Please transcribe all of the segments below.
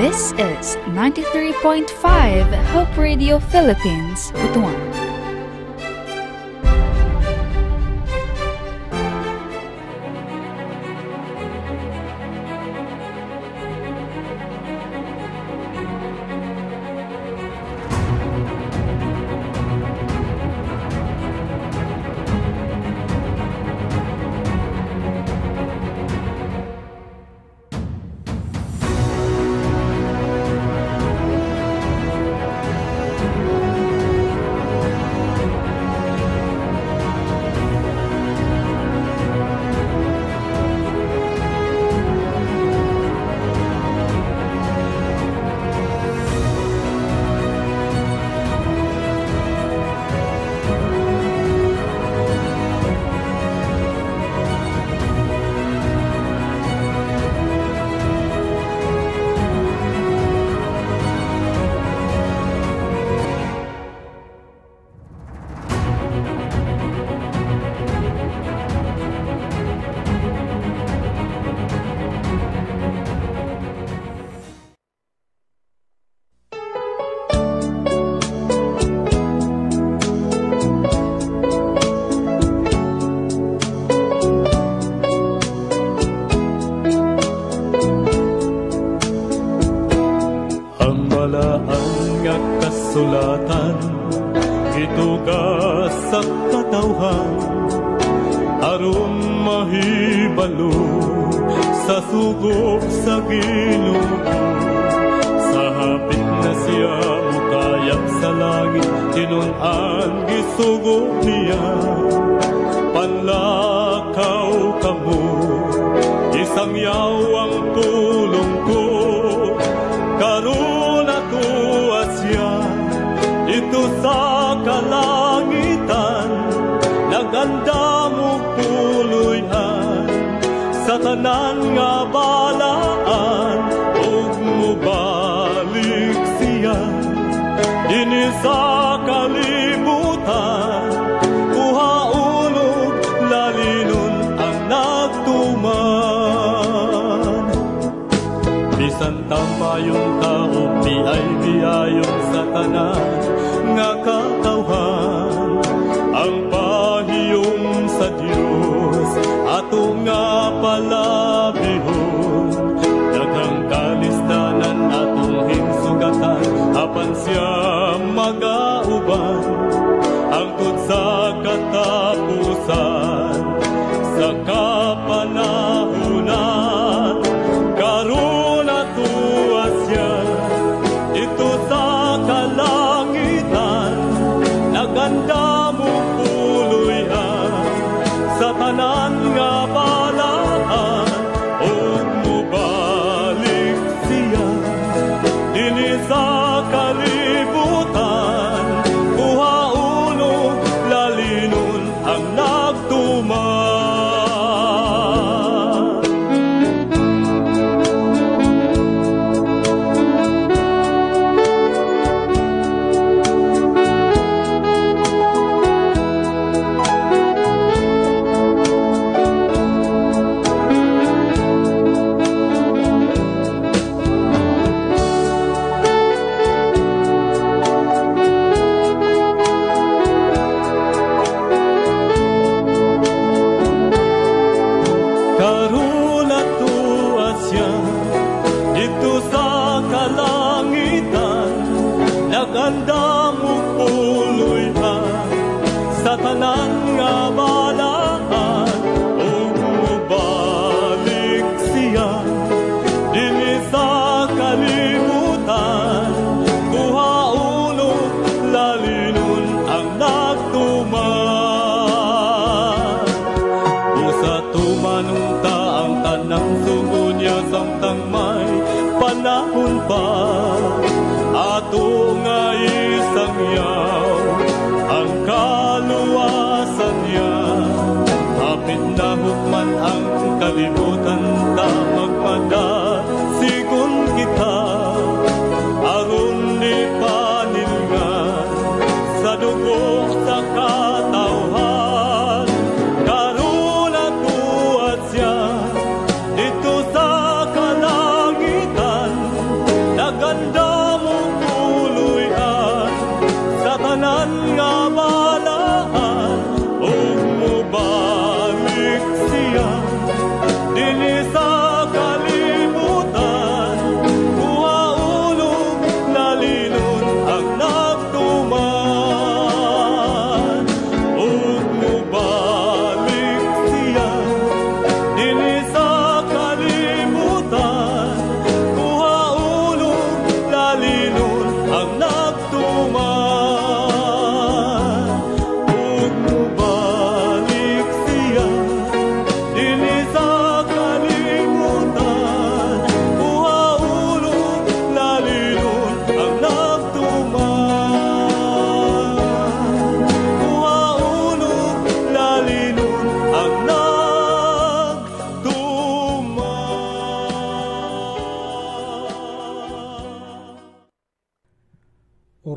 This is 93.5 Hope Radio Philippines, Butuan.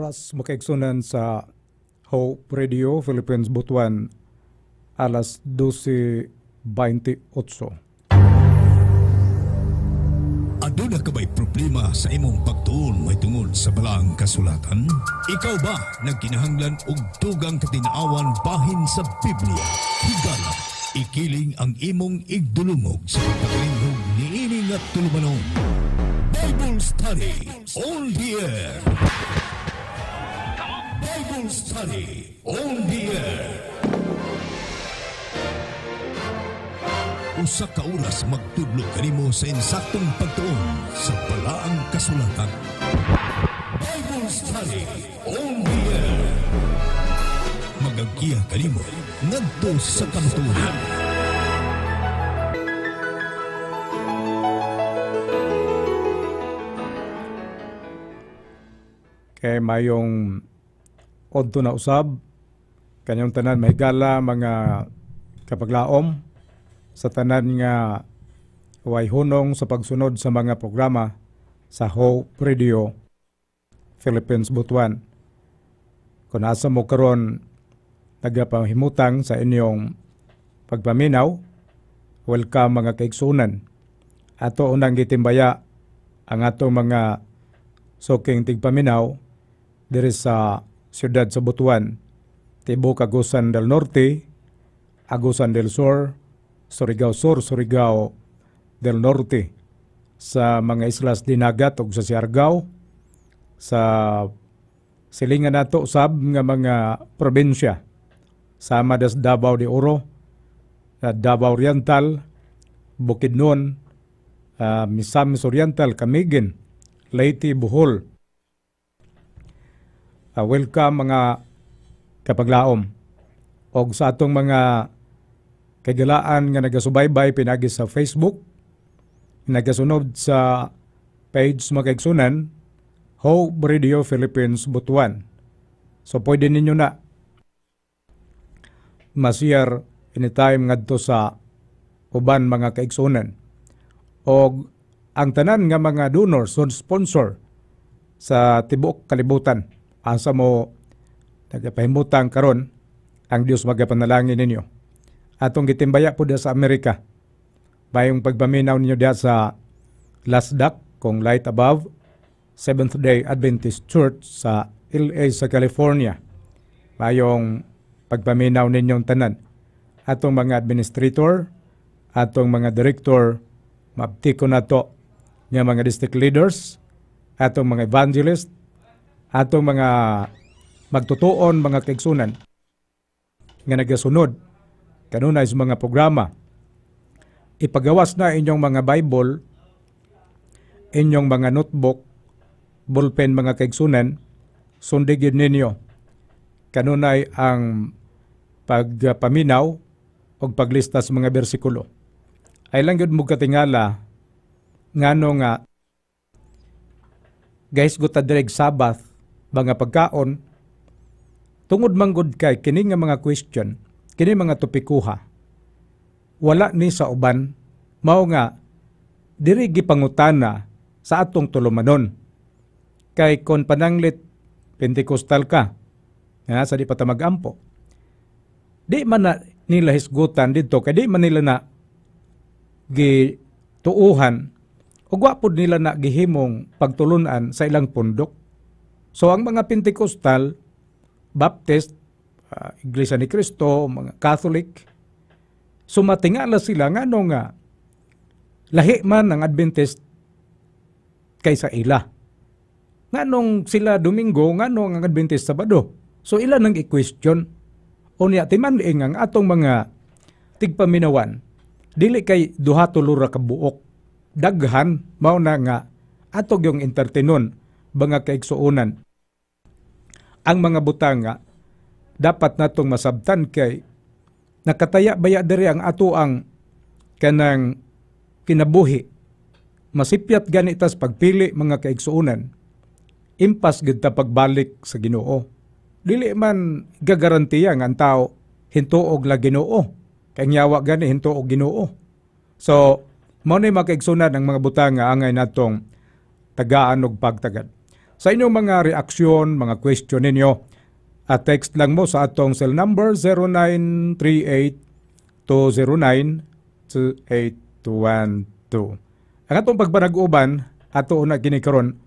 oras makaeksunan sa Hope Radio Philippines Butuan alas 12.28. Aduna ano ka ba'y problema sa imong pagtuon may tungod sa balang kasulatan? Ikaw ba nagkinahanglan og tugang katinaawan bahin sa Biblia? Higala, ikiling ang imong igdulungog sa pagkakalingog ni Ining at Tulumanon. Bible Study on the Air. Bible Study on the Air. Usa ka oras magtudlo kanimo sa insaktong pagtuon sa balaang kasulatan. Bible Study on the Air. Magagiya kanimo ngadto sa kamatuoran. kay mayong odto na usab kanyang tanan mahigala mga kapaglaom sa tanan nga way hunong sa pagsunod sa mga programa sa Hope Radio Philippines Butuan. Kung asa mo karon nagapahimutang sa inyong pagpaminaw, welcome mga kaigsunan. Ato unang gitimbaya ang ato mga soking tigpaminaw diri sa siyudad sa Butuan, Tibok Agusan del Norte, Agusan del Sur, Surigao Sur, Surigao del Norte sa mga islas dinagat o sa Siargao sa silingan nato sab nga mga probinsya sama das Davao de Oro, ah, Davao Oriental, Bukidnon, uh, ah, Misamis Oriental, Camigin, Leyte, Bohol, uh, welcome mga kapaglaom og sa atong mga kagalaan nga nagasubaybay pinagi sa Facebook nagasunod sa page mga makaigsunan Hope Radio Philippines Butuan. So pwede ninyo na masiyar share anytime ngadto sa uban mga kaigsunan. O ang tanan nga mga donors o sponsor sa tibuok kalibutan asa mo tagapahimutang karon ang Dios magapanalangin ninyo. Atong gitimbaya po sa Amerika. Bayong pagpaminaw ninyo diha sa Last Duck kung Light Above Seventh Day Adventist Church sa LA sa California. Bayong pagpaminaw ninyong tanan. Atong mga administrator, atong mga director, mabtiko na to mga district leaders, atong mga evangelist, atong mga magtutuon mga kaigsunan nga nagasunod kanunay is mga programa ipagawas na inyong mga Bible inyong mga notebook bulpen mga kaigsunan sundigin ninyo kanunay ang pagpaminaw o paglista sa mga bersikulo ay lang gud mo katingala ngano nga guys go ta direk sabath mga pagkaon, tungod manggod kay kini nga mga question, kini mga topikuha, wala ni sa uban, mao nga, diri gipangutana sa atong tulumanon. Kay kon pananglit, Pentecostal ka, na sa di magampo. Di man na nila hisgutan dito, kay di man nila na gituuhan, o gwapod nila na gihimong pagtulunan sa ilang pundok So ang mga Pentecostal, Baptist, uh, Iglesia ni Cristo, mga Catholic, sumatingala sila nga no nga lahi man ng Adventist kaysa ila. Nga nung sila Domingo, nga nung ang Adventist Sabado. So ila nang i-question. O niya, timan ang atong mga tigpaminawan, dili kay duha tulura ka buok. Daghan, mauna nga, atog yung entertainon mga kaigsuunan. Ang mga butanga, dapat natong masabtan kay nakataya baya diri ang ato ang kanang kinabuhi. Masipyat ganitas pagpili mga kaigsuunan. Impas gid ta pagbalik sa Ginoo. Dili man gagarantiya ang tao hintuog la Ginoo. Kay nyawa gani hintuog Ginoo. So, mao ni makaigsunan ang mga butanga angay natong tagaan og pagtagad sa inyong mga reaksyon, mga question ninyo. At text lang mo sa atong cell number 0938-209-2812. Ang atong pagbarag-uban, ato na kinikaroon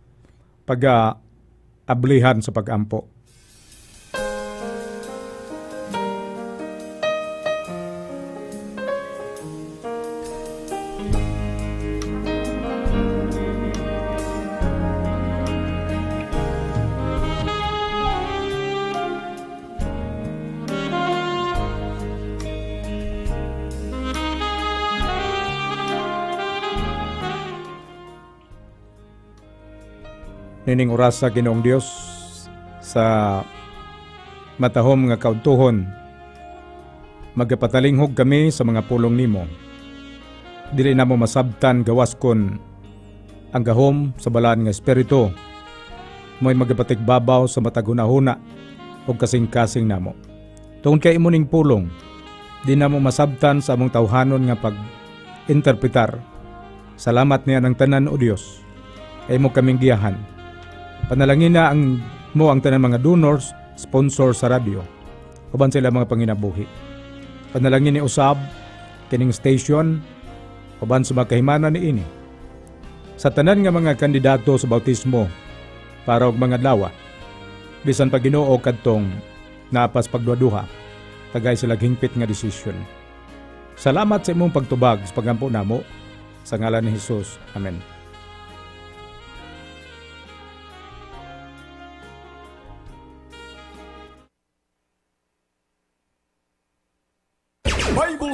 pag-ablihan ah, sa pagampo. nining oras sa Ginoong Dios sa matahom nga kaudtuhon. Magapatalinghog kami sa mga pulong nimo. Dili na mo masabtan gawas kon ang gahom sa balaan nga espiritu. May magapatigbabaw sa mataghunahuna o kasing-kasing namo. Tungod kay imo ning pulong, di na mo masabtan sa among tawhanon nga pag-interpretar. Salamat niya ng tanan o Dios. Kay mo kaming giyahan Panalangin na ang mo ang tanan mga donors, sponsor sa radyo. Uban sila mga panginabuhi. Panalangin ni usab kining station uban sa makahimanan ni ini. Sa tanan nga mga kandidato sa bautismo para og mga lawa. Bisan pa Ginoo kadtong napas pagduaduha tagay sila hingpit nga desisyon. Salamat sa imong pagtubag sa pagampo namo sa ngalan ni Hesus. Amen.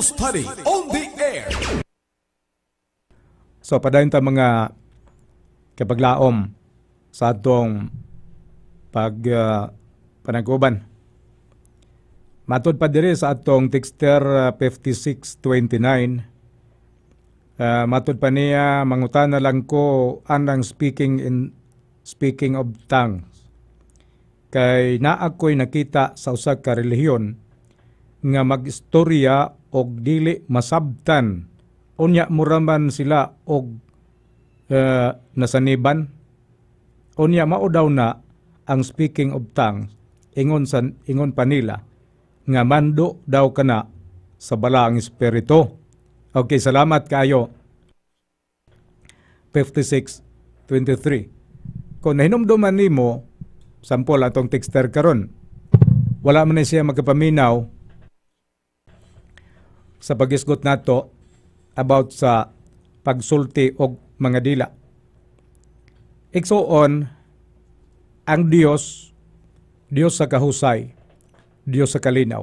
News Tani on the air. So padayon ta mga kapaglaom sa atong pag uh, panaguban. Matod pa diri sa atong texter 5629 Uh, ah, ah, matod pa niya, mangutana lang ko anang speaking in speaking of tongues. Kay naa ko'y nakita sa usa ka relihiyon nga magistorya og dili masabtan unya muraman sila og uh, nasaniban unya mao daw na ang speaking of tongues ingon san ingon pa nila nga mando daw kana sa balaang espiritu okay salamat kayo 56:23 kon nahinumduman nimo sampol atong texter karon wala man na siya magkapaminaw sa pagisgot nato about sa pagsulti og mga dila. Igsuon ang Dios Dios sa kahusay, Dios sa kalinaw.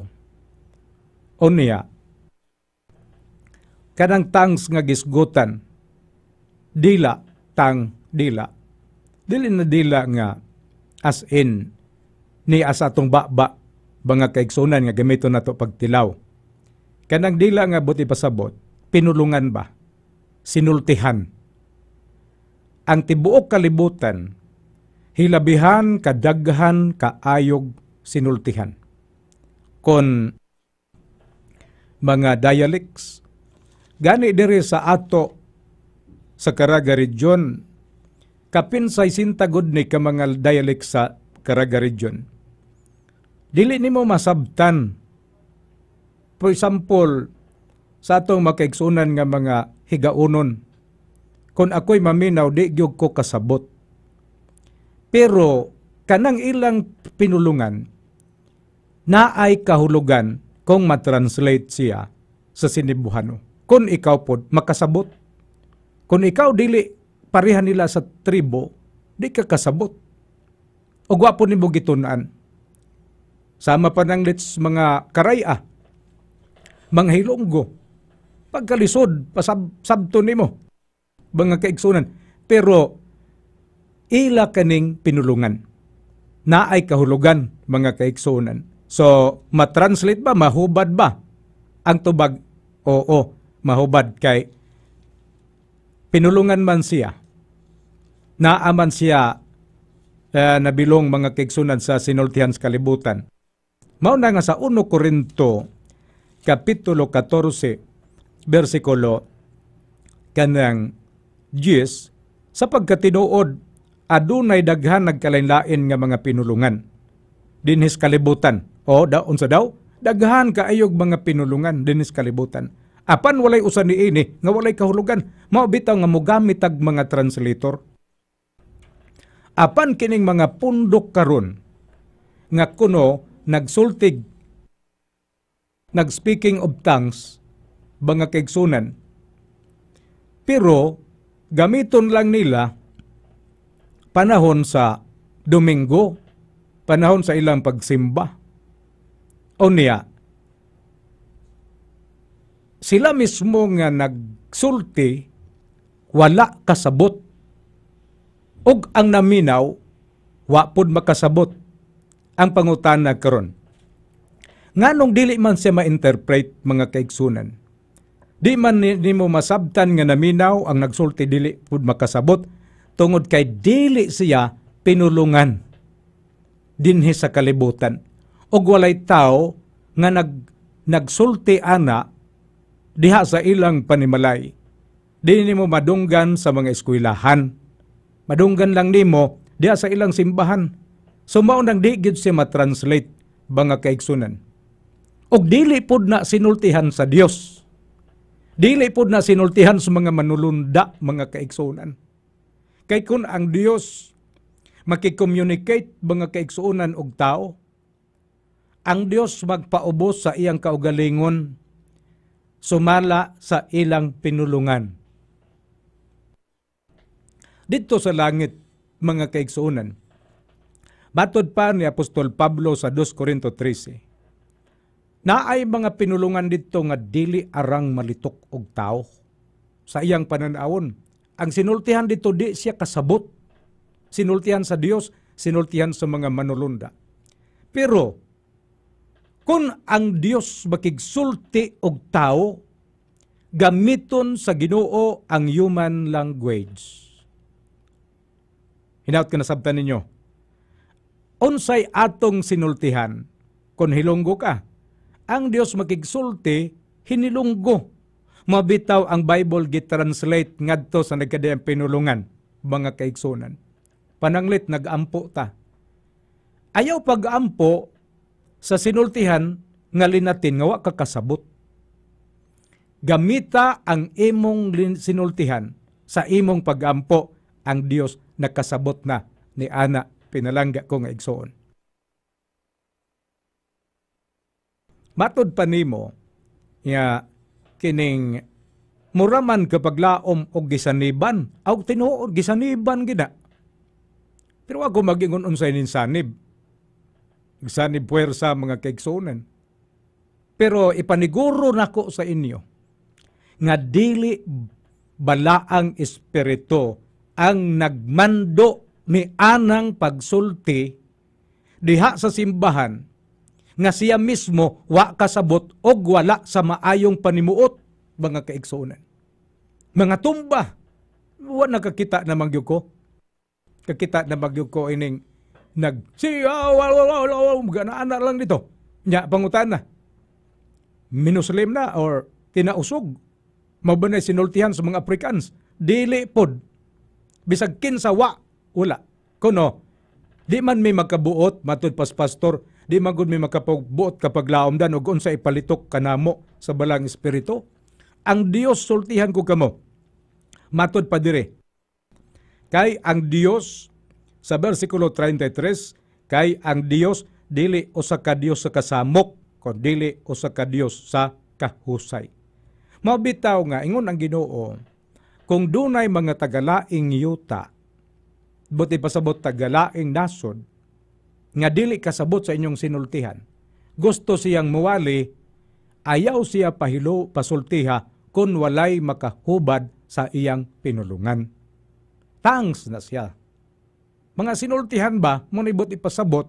Unya kanang tangs nga gisgutan dila tang dila. Dili na dila nga as in ni as atong baba ba nga kaigsunan nga gamiton nato pagtilaw Kanang dila nga buti pasabot, pinulungan ba? Sinultihan. Ang tibuok kalibutan, hilabihan, kadaghan, kaayog, sinultihan. Kon mga dialects, gani diri sa ato sa Karaga region, kapinsay sintagod ni ka mga dialects sa Karaga region. Dili nimo masabtan For example, sa atong makaigsunan nga mga higaunon, kung ako'y maminaw, di gyud ko kasabot. Pero, kanang ilang pinulungan, naay kahulugan kung matranslate siya sa sinibuhano. Kung ikaw po, makasabot. Kung ikaw dili pareha nila sa tribo, di ka kasabot. O gwapo ni mo gitunaan. Sama pa ng let's mga karaya manghilonggo. Pagkalisod, pasab, sabto nimo, mga kaigsunan. Pero, ila kaning pinulungan. Naay kahulugan, mga kaigsunan. So, matranslate ba, mahubad ba ang tubag? Oo, mahubad kay pinulungan man siya. Naaman siya uh, nabilong mga kaigsunan sa sinultihan sa kalibutan. Mao na nga sa 1 Korinto Kapitulo 14, versikulo kanang 10, sapagkat tinuod adunay daghan nagkalain-lain nga mga pinulungan dinhis kalibutan o daon sa daw daghan kaayog mga pinulungan dinhis kalibutan apan walay usa niini nga walay kahulugan mao bitaw nga mogamit ag mga translator apan kining mga pundok karon nga kuno nagsultig Nag-speaking of tongues, mga kegsunan. Pero, gamiton lang nila panahon sa Domingo, panahon sa ilang pagsimba. O niya, sila mismo nga nagsulti, wala kasabot. Og ang naminaw, wapod makasabot ang pangutana karon. Nganong dili man siya ma-interpret mga kaigsunan. Di man nimo masabtan nga naminaw ang nagsulti dili pud makasabot tungod kay dili siya pinulungan dinhi sa kalibutan. Og walay tao nga nag nagsulti ana diha sa ilang panimalay. Di nimo madunggan sa mga eskwelahan. Madunggan lang nimo diha sa ilang simbahan. So nang di gid siya ma-translate mga kaigsunan. Og dili pod na sinultihan sa Dios. Dili pod na sinultihan sa mga manulunda, mga kaigsunan. Kay kun ang Dios makikommunicate mga kaigsunan og tao, ang Dios magpaubos sa iyang kaugalingon sumala sa ilang pinulungan. Dito sa langit, mga kaigsuunan, batod pa ni Apostol Pablo sa 2 Corinto 13, na ay mga pinulungan dito nga dili arang malitok og tao. Sa iyang pananawon, ang sinultihan dito di siya kasabot. Sinultihan sa Dios, sinultihan sa mga manulunda. Pero kung ang Dios makigsulti og tao, gamiton sa Ginoo ang human language. Hinaut ka na sabtan ninyo. Unsay atong sinultihan kung hilonggo ka ang Dios makigsulti hinilunggo. Mabitaw ang Bible gitranslate ngadto sa nagkadayang pinulungan mga kaigsunan. Pananglit nagampo ta. Ayaw pagampo sa sinultihan nga linatin nga wa kakasabot. Gamita ang imong sinultihan sa imong pagampo ang Dios nakasabot na ni ana pinalangga ko nga igsoon. Matod pa nimo nga kining muraman kapag laom og gisaniban aw tinuod gisaniban gina. Pero ako magingon unsay ninsanib. Sanib Sanib puwersa mga kegsonen. Pero ipaniguro nako sa inyo nga dili balaang espiritu ang nagmando ni anang pagsulti diha sa simbahan nga siya mismo wa kasabot og wala sa maayong panimuot mga kaigsuonan. Mga tumba, wa nakakita na mangyog ko. Kakita na mangyog ko ining nag siya ah, ganaan na lang dito. Nya pangutan na. Minuslim na or tinausog. Mabanay sinultihan sa mga Africans. Dili pod. Bisag kinsa wa. Wala. Kuno, di man may makabuot matud pas pastor di magud may makapagbuot kapag laomdan og unsa ipalitok kanamo sa balang espiritu. Ang Dios sultihan ko kamo. Matod pa dire. Kay ang Dios sa bersikulo 33 kay ang Dios dili usa ka Dios sa kasamok kon dili usa ka Dios sa kahusay. Mabitaw nga ingon ang Ginoo kung dunay mga tagalaing yuta buti pa pasabot tagalaing nasod nga dili kasabot sa inyong sinultihan. Gusto siyang muwali, ayaw siya pahilo pasultiha kun walay makahubad sa iyang pinulungan. Tangs na siya. Mga sinultihan ba, munibot ipasabot,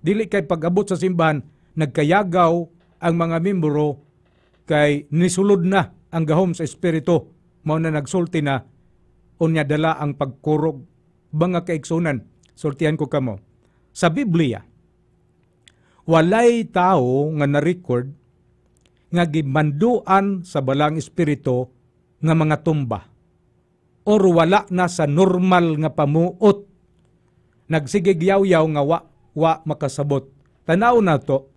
dili kay pag-abot sa simbahan, nagkayagaw ang mga membro kay nisulod na ang gahom sa espiritu, mao na nagsulti na, unya dala ang pagkurog, mga kaigsunan, sultihan ko kamo sa Biblia, walay tao nga na-record nga gimanduan sa balang espiritu nga mga tumba or wala na sa normal nga pamuot nagsigigyaw-yaw nga wa wa makasabot tanaw na to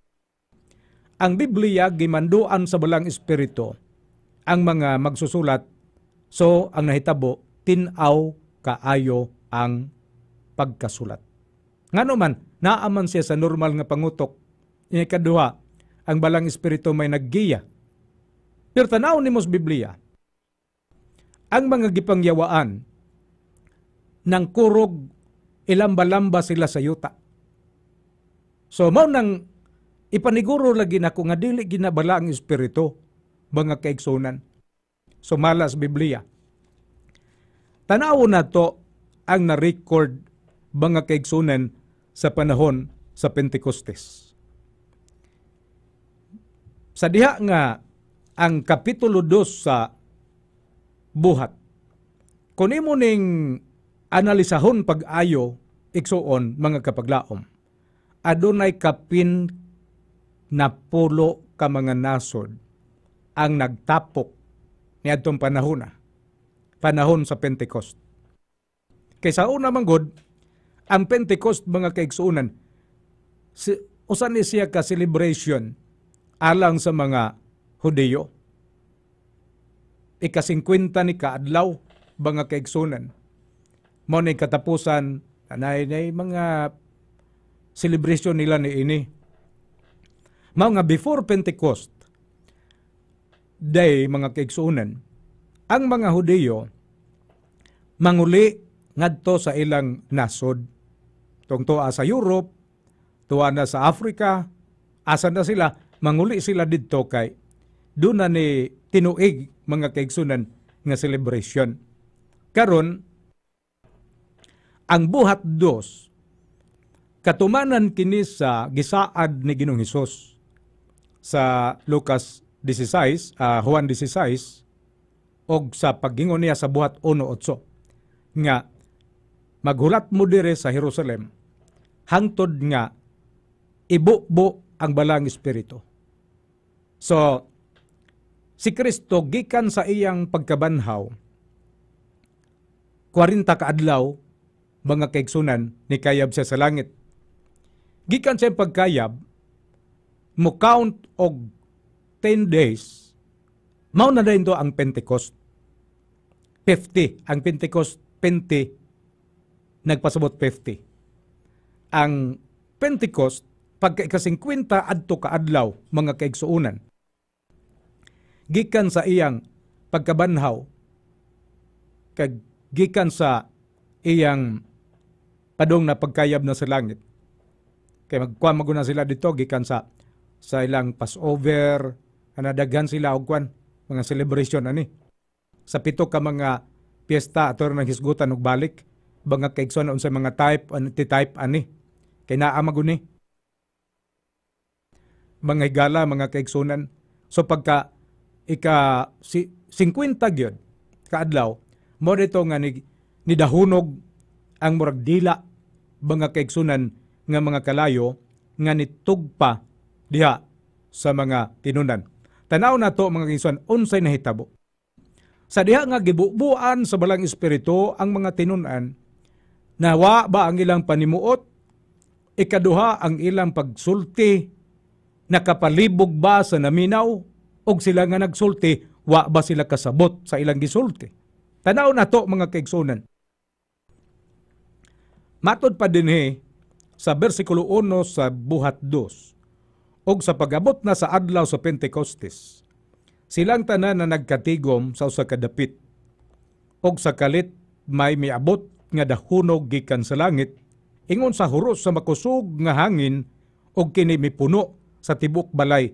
ang Biblia gimanduan sa balang espiritu ang mga magsusulat so ang nahitabo tinaw kaayo ang pagkasulat Ngano man, naaman siya sa normal nga pangutok. Inya ang balang espiritu may naggiya. Pero tanaw ni Mos Biblia, ang mga gipangyawaan ng kurog ilamba-lamba sila sa yuta. So mao nang ipaniguro lagi na kung nga dili ginabala ang espiritu mga kaigsunan. So malas Biblia. Tanaw na to ang na-record mga kaigsunan sa panahon sa Pentecostes. Sa diha nga ang kapitulo 2 sa buhat. Kung imo ning analisahon pag-ayo iksoon mga kapaglaom. Adunay kapin na pulo ka mga nasod ang nagtapok ni adtong panahon panahon sa Pentecost. Kaysa una manggod, ang Pentecost mga kaigsuunan, si, usan ni siya ka celebration alang sa mga Hudeyo. Ika-50 ni kaadlaw mga kaigsuunan Mao ni katapusan anay nay mga celebration nila ni ini. Mao nga before Pentecost day mga kaigsuunan ang mga Hudeyo manguli ngadto sa ilang nasod Tong tuwa sa Europe, tuwa na sa Africa, asa na sila, manguli sila didto kay doon na ni tinuig mga kaigsunan nga celebration. Karon ang buhat dos katumanan kini sa gisaad ni Ginoong Hesus sa Lucas 16, uh, ah, Juan 16 og sa paggingon niya sa buhat 1:8 nga maghulat mo dire sa Jerusalem hangtod nga ibubo ang balang espiritu. So, si Kristo gikan sa iyang pagkabanhaw 40 ka adlaw mga kaigsunan ni kayab siya sa langit. Gikan siya pagkayab mo count og 10 days mao na din to ang Pentecost. 50 ang Pentecost 20, nagpasabot 50 ang Pentecost pagka ikasingkwinta adto kaadlaw mga kaigsuunan. Gikan sa iyang pagkabanhaw kag gikan sa iyang padong na pagkayab na sa langit. Kay magkuan maguna sila dito gikan sa sa ilang Passover, anadaghan sila og kwan mga celebration ani. Sa pito ka mga piyesta ato nang hisgutan og balik mga kaigsuon unsa mga type an type ani kay naa ni. Mga higala, mga kaigsunan. So pagka ika si, 50 gyud kaadlaw, mo dito nga ni, nidahunog ang murag dila mga kaigsunan nga mga kalayo nga nitugpa diha sa mga tinunan. Tanaw na to mga kaigsunan, unsay nahitabo. Sa diha nga gibubuan sa balang espiritu ang mga tinunan, nawa ba ang ilang panimuot Ikaduha, ang ilang pagsulti, nakapalibog ba sa naminaw? O sila nga nagsulti, wa ba sila kasabot sa ilang gisulti? Tanaw na to mga kaigsunan. Matod pa din he, sa bersikulo 1 sa buhat 2, o sa pagabot na sa adlaw sa Pentecostes, silang tanan na nagkatigom sa usa ka dapit og sa kalit may miabot nga dahunog gikan sa langit, ingon sa huros sa makusog nga hangin og kini mipuno sa tibok balay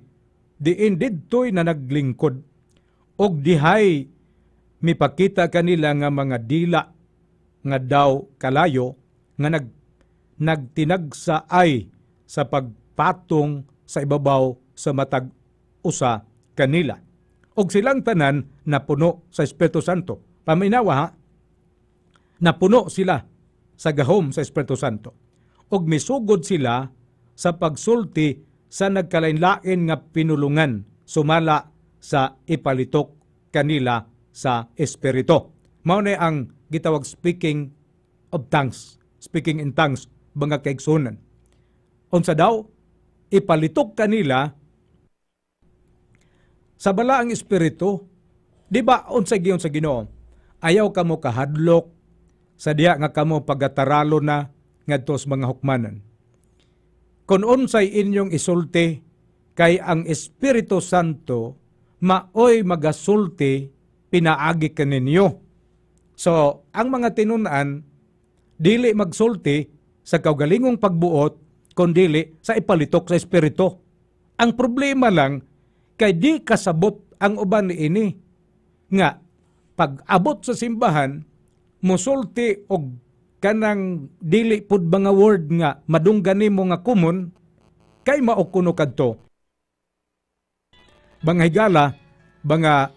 diin didtoy na naglingkod og dihay mipakita kanila nga mga dila nga daw kalayo nga nag nagtinag sa ay sa pagpatong sa ibabaw sa matag usa kanila og silang tanan napuno sa Espiritu Santo paminawa ha napuno sila sa gahom sa Espiritu Santo. Og misugod sila sa pagsulti sa nagkalain-lain nga pinulungan sumala sa ipalitok kanila sa Espiritu. Mao na ang gitawag speaking of tongues, speaking in tongues, mga kaigsunan. Unsa daw, ipalitok kanila sa bala ang Espiritu, di ba unsa giyon sa Ginoo? Ayaw kamo kahadlok, sadya nga kamo pagataralo na ngadto sa mga hukmanan. Kun unsay inyong isulti kay ang Espiritu Santo maoy magasulti pinaagi kaninyo. So, ang mga tinunan dili magsulti sa kaugalingong pagbuot kundili sa ipalitok sa Espiritu. Ang problema lang kay di kasabot ang uban ni ini nga pag abot sa simbahan musulti o kanang dili pud mga word nga madunggan nimo nga common kay mao kadto bang higala mga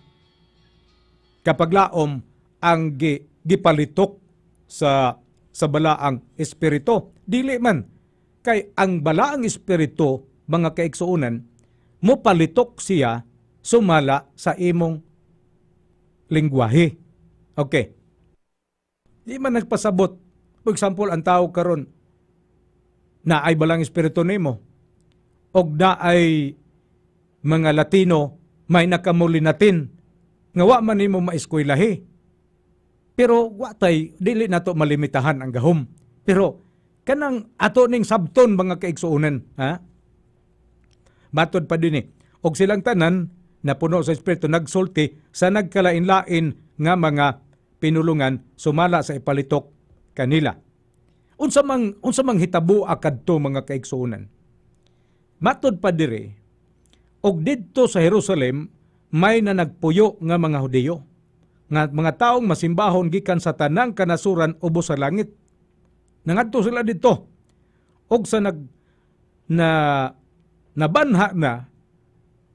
kapaglaom ang gi, gipalitok sa sa balaang espirito dili man kay ang balaang espirito mga kaigsuonan mo palitok siya sumala sa imong lingwahe okay Di man nagpasabot. For example, ang tao karon na ay balang espiritu nimo og na ay mga Latino may nakamuli natin nga wa man nimo maiskuylahi. Pero wa tay dili nato malimitahan ang gahom. Pero kanang ato ning sabton mga kaigsuonan, ha? Matod pa din eh. Og silang tanan na puno sa espiritu nagsulti sa nagkalain-lain nga mga pinulungan sumala sa ipalitok kanila. Unsa mang unsa mang hitabo akadto mga kaigsuonan. Matod pa dire og didto sa Jerusalem may na nagpuyo nga mga Hudiyo nga mga taong masimbahon gikan sa tanang kanasuran ubos sa langit. Nangadto sila didto og sa nag na nabanha na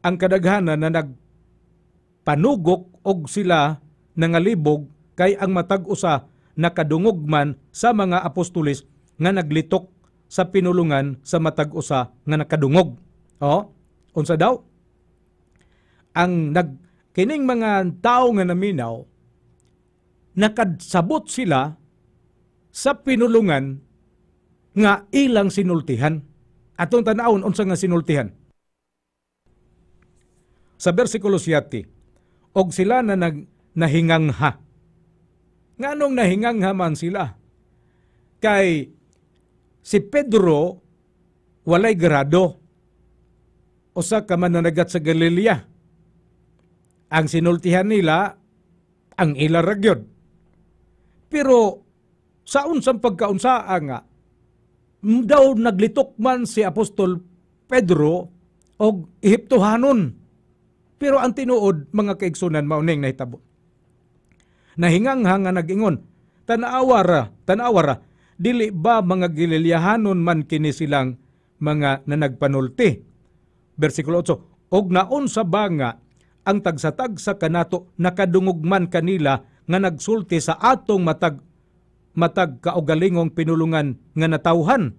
ang kadaghanan na nagpanugok og sila nangalibog kay ang matag usa nakadungog man sa mga apostolis nga naglitok sa pinulungan sa matag usa nga nakadungog. O, unsa daw? Ang nag kining mga tao nga naminaw nakadsabot sila sa pinulungan nga ilang sinultihan. Atong tanawon unsa nga sinultihan. Sa bersikulo 7, og sila na nag nahingang ha nga nganong nahinganghaman sila. Kay si Pedro walay grado usa ka mananagat sa Galilea. Ang sinultihan nila ang ila ragyod. Pero sa unsang pagkaunsaa ah, nga daw naglitok man si Apostol Pedro og Ehiptohanon. Pero ang tinuod mga kaigsunan mauning nahitabo nahinganghang nga nagingon, tanawara, tanawara, dili ba mga gililyahanon man kini silang mga nanagpanulti. Versikulo 8, Og naon sa banga ang sa kanato nakadungugman kanila nga nagsulti sa atong matag matag kaugalingong pinulungan nga natauhan.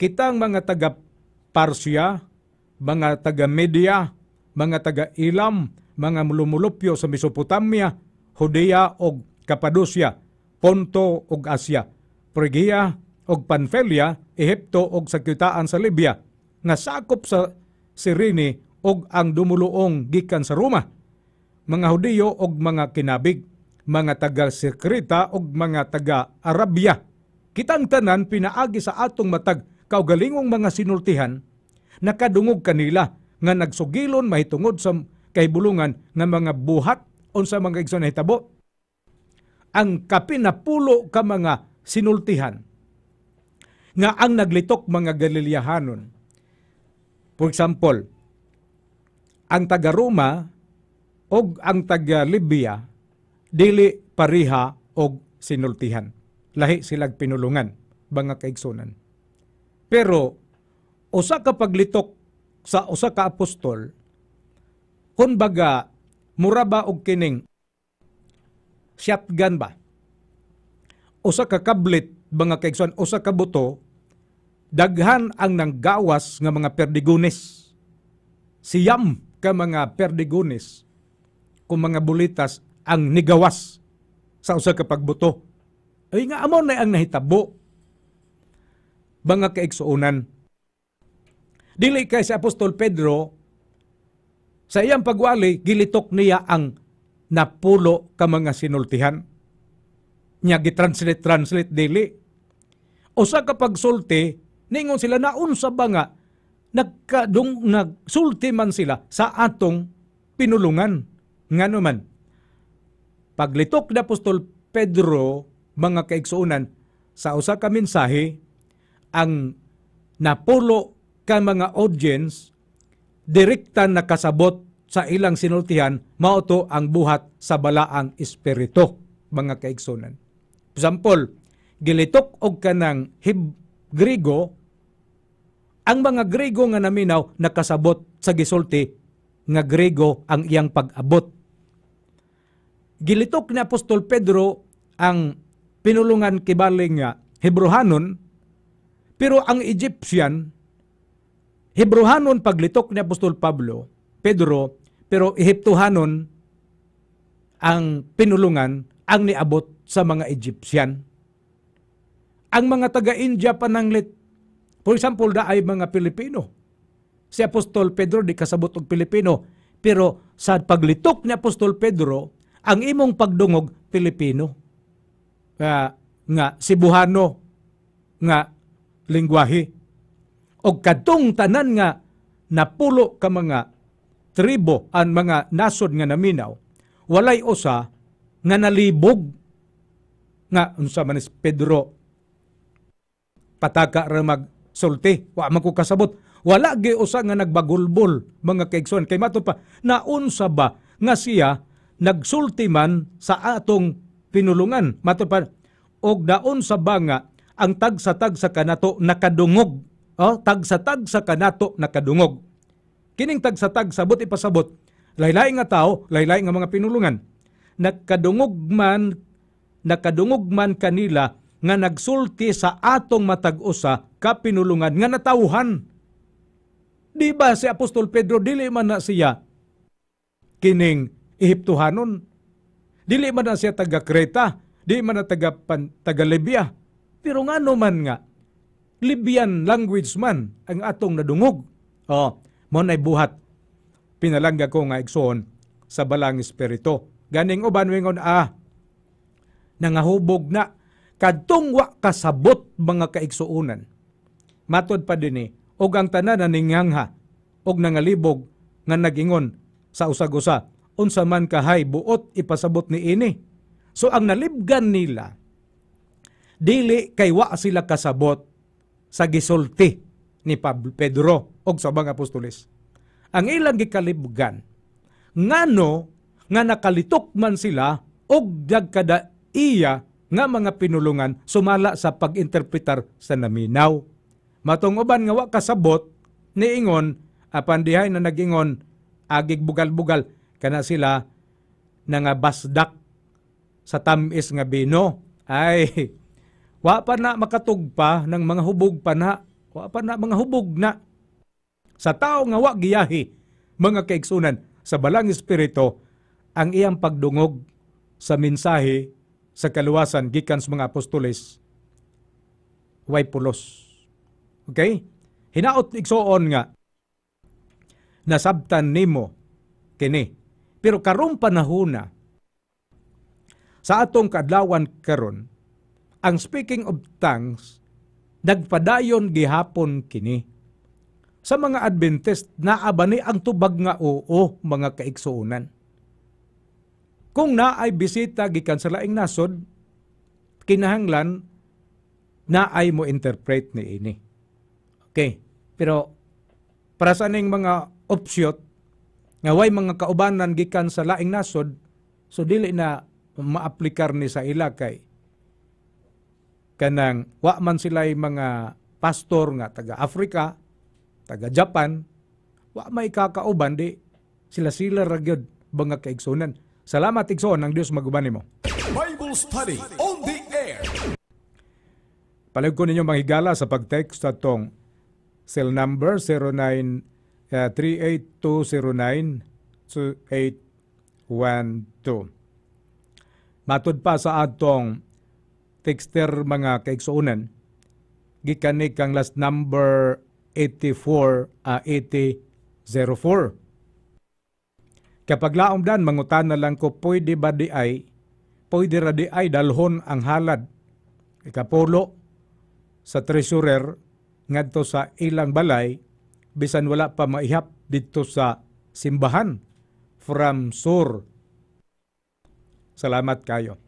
Kitang mga taga Parsya, mga taga Media, mga taga Ilam, mga mulumulupyo sa Mesopotamia, Judea ug Kapadosya, Ponto ug Asya, Phrygia ug Pamphylia, Ehipto ug sa sa Libya, nga sakop sa Sirene ug ang dumuluong gikan sa Roma. Mga Hudiyo ug mga kinabig, mga taga Sekreta ug mga taga Arabia. Kitang tanan pinaagi sa atong matag kaugalingong mga sinultihan nakadungog kanila nga nagsugilon mahitungod sa kahibulungan nga mga buhat unsa mga igsoon hitabo ang kapinapulo ka mga sinultihan nga ang naglitok mga Galileahanon. For example, ang taga Roma o ang taga Libya dili pariha o sinultihan. Lahi silag pinulungan, mga kaigsonan. Pero, usa ka paglitok sa usa ka apostol, kung baga Mura ba og kining shotgun ba? Usa ka kablit mga kaigsuan usa ka buto daghan ang nanggawas nga mga perdigones. Siyam ka mga perdigones kung mga bulitas ang nigawas sa usa ka pagbuto. Ay nga amo na ang nahitabo. Mga kaigsuonan. Dili kay si Apostol Pedro sa iyang pagwali, gilitok niya ang napulo ka mga sinultihan. Nya gitranslate-translate dili. O sa kapag sulti, ningon sila naun sa banga, nagkadung, nagsulti man sila sa atong pinulungan. Nga naman, paglitok na Apostol Pedro, mga kaigsuunan, sa usa ka mensahe, ang napulo ka mga audience direkta nakasabot sa ilang sinultihan, mauto ang buhat sa balaang espirito, mga kaigsoonan Example, gilitok og kanang hib grego ang mga grego nga naminaw nakasabot sa gisulti nga grego ang iyang pag-abot. Gilitok ni Apostol Pedro ang pinulungan kibaling nga Hebrohanon, pero ang Egyptian Hebrohanon paglitok ni Apostol Pablo, Pedro, pero Ehiptuhanon ang pinulungan ang niabot sa mga Egyptian. Ang mga taga-India pananglit, for example, da ay mga Pilipino. Si Apostol Pedro di kasabot og Pilipino, pero sa paglitok ni Apostol Pedro, ang imong pagdungog Pilipino. Nga, nga Cebuano nga lingwahe og kadtong tanan nga napulo ka mga tribo an mga nasod nga naminaw walay usa nga nalibog nga unsa man Pedro pataka ra mag sulti wa man kasabot wala gi usa nga nagbagulbol mga kaigsoon kay mato pa naunsa ba nga siya nagsulti man sa atong pinulungan mato pa og daon sa banga ang tag sa tag sa kanato nakadungog Oh, tag sa tag sa kanato nakadungog. Kining tag sa tag sabot ipasabot, laylay nga tao, laylay nga mga pinulungan. Nakadungog man nakadungog man kanila nga nagsulti sa atong matag-usa kapinulungan nga natawhan. Di ba si Apostol Pedro dili man na siya kining Ehiptuhanon? Dili man na siya taga Kreta, di man na taga, pan, taga Libya. Pero nga man nga, Libyan language man ang atong nadungog. Oh, mo nay buhat. Pinalangga ko nga igsoon sa balang espirito. Ganing uban wingon ah nangahubog na kadtong wa kasabot mga kaigsuunan. Matod pa din eh, og ang tanan na ninghangha og nangalibog nga nagingon sa usag-usa unsa man kahay buot ipasabot ni ini. So ang nalibgan nila dili kay wa sila kasabot sa gisulti ni Pablo Pedro og sa mga apostoles. Ang ilang gikalibgan ngano nga nakalitok man sila og dagkada iya nga mga pinulungan sumala sa pag-interpretar sa naminaw. Matungoban nga wa kasabot niingon apan dihay na nagingon agig bugal-bugal kana sila nga basdak sa tamis nga bino ay Wa pa na makatugpa ng mga hubog pa na. Wa pa na mga hubog na. Sa tao nga wa giyahi, mga kaigsunan, sa balang espiritu, ang iyang pagdungog sa mensahe sa kaluwasan gikan sa mga apostoles way pulos. Okay? Hinaot igsoon nga nasabtan nimo kini. Pero karon panahona sa atong kadlawan karon ang speaking of tongues nagpadayon gihapon kini. Sa mga Adventist, naabani ang tubag nga oo mga kaiksuunan. Kung naay bisita gikan sa laing nasod, kinahanglan naay mo interpret ni ini. Okay, pero para sa aning mga opsyot nga way mga kaubanan gikan sa laing nasod, so dili na maaplikar ni sa ila kay kanang wa man sila'y mga pastor nga taga Africa, taga Japan, wa may kakauban di sila sila ragyod banga kaigsunan. Salamat igsoon ang Dios magubani mo. Bible study on the air. Palag ninyo manghigala sa pag-text sa tong cell number 09 uh, 38209 2812. Matod pa sa atong texter mga kaigsuunan gikan kang last number 84 uh, 8004 Kapag laom dan mangutan na lang ko pwede ba di ay pwede ra di ay dalhon ang halad ikapulo sa treasurer ngadto sa ilang balay bisan wala pa maihap didto sa simbahan from Sur. Salamat kayo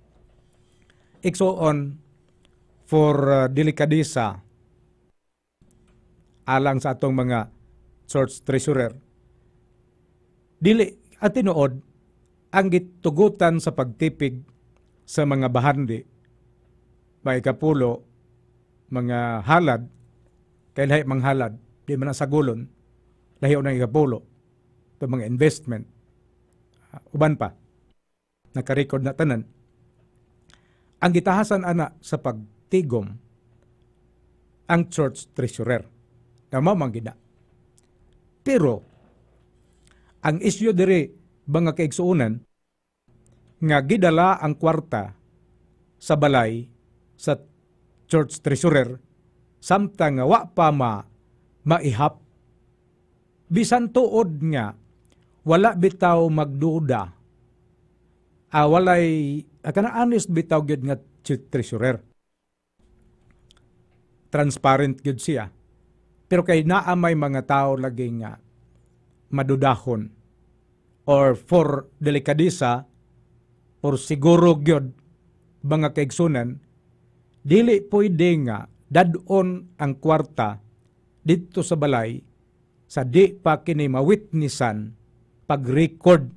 iksoon for uh, delikadesa alang sa atong mga church treasurer. Dili at tinuod ang gitugutan sa pagtipig sa mga bahandi, may kapulo, mga halad, kay lahi manghalad, di man sa gulon, lahi na ikapulo, ito mga investment, ah, uban pa, nakarecord na tanan. Ang gitahasan ana sa pagtigom ang church treasurer. Tama man Pero ang isyu dire mga kaigsuonan nga gidala ang kwarta sa balay sa church treasurer samtang wa pa ma maihap bisan tuod nga wala bitaw magduda uh, walay ah, honest bitaw gyud nga treasurer. Transparent gyud siya. Pero kay naa may mga tao lagi nga madudahon or for delikadisa or siguro gyud mga kaigsunan dili pwede nga dadon ang kwarta dito sa balay sa di pa kini mawitnessan pag-record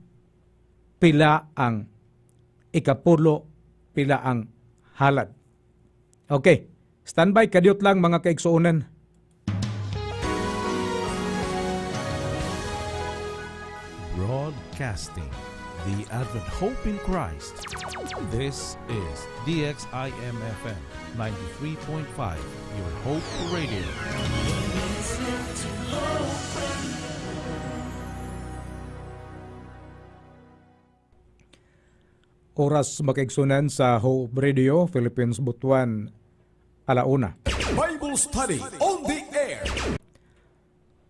pila ang ikapulo pila ang halad. Okay, standby kadyot lang mga kaigsuonan. Broadcasting the Advent Hope in Christ. This is DXIMFM 93.5, your hope radio. Oras makiigsunan sa Hope Radio, Philippines Butuan, alauna. Bible Study on the Air.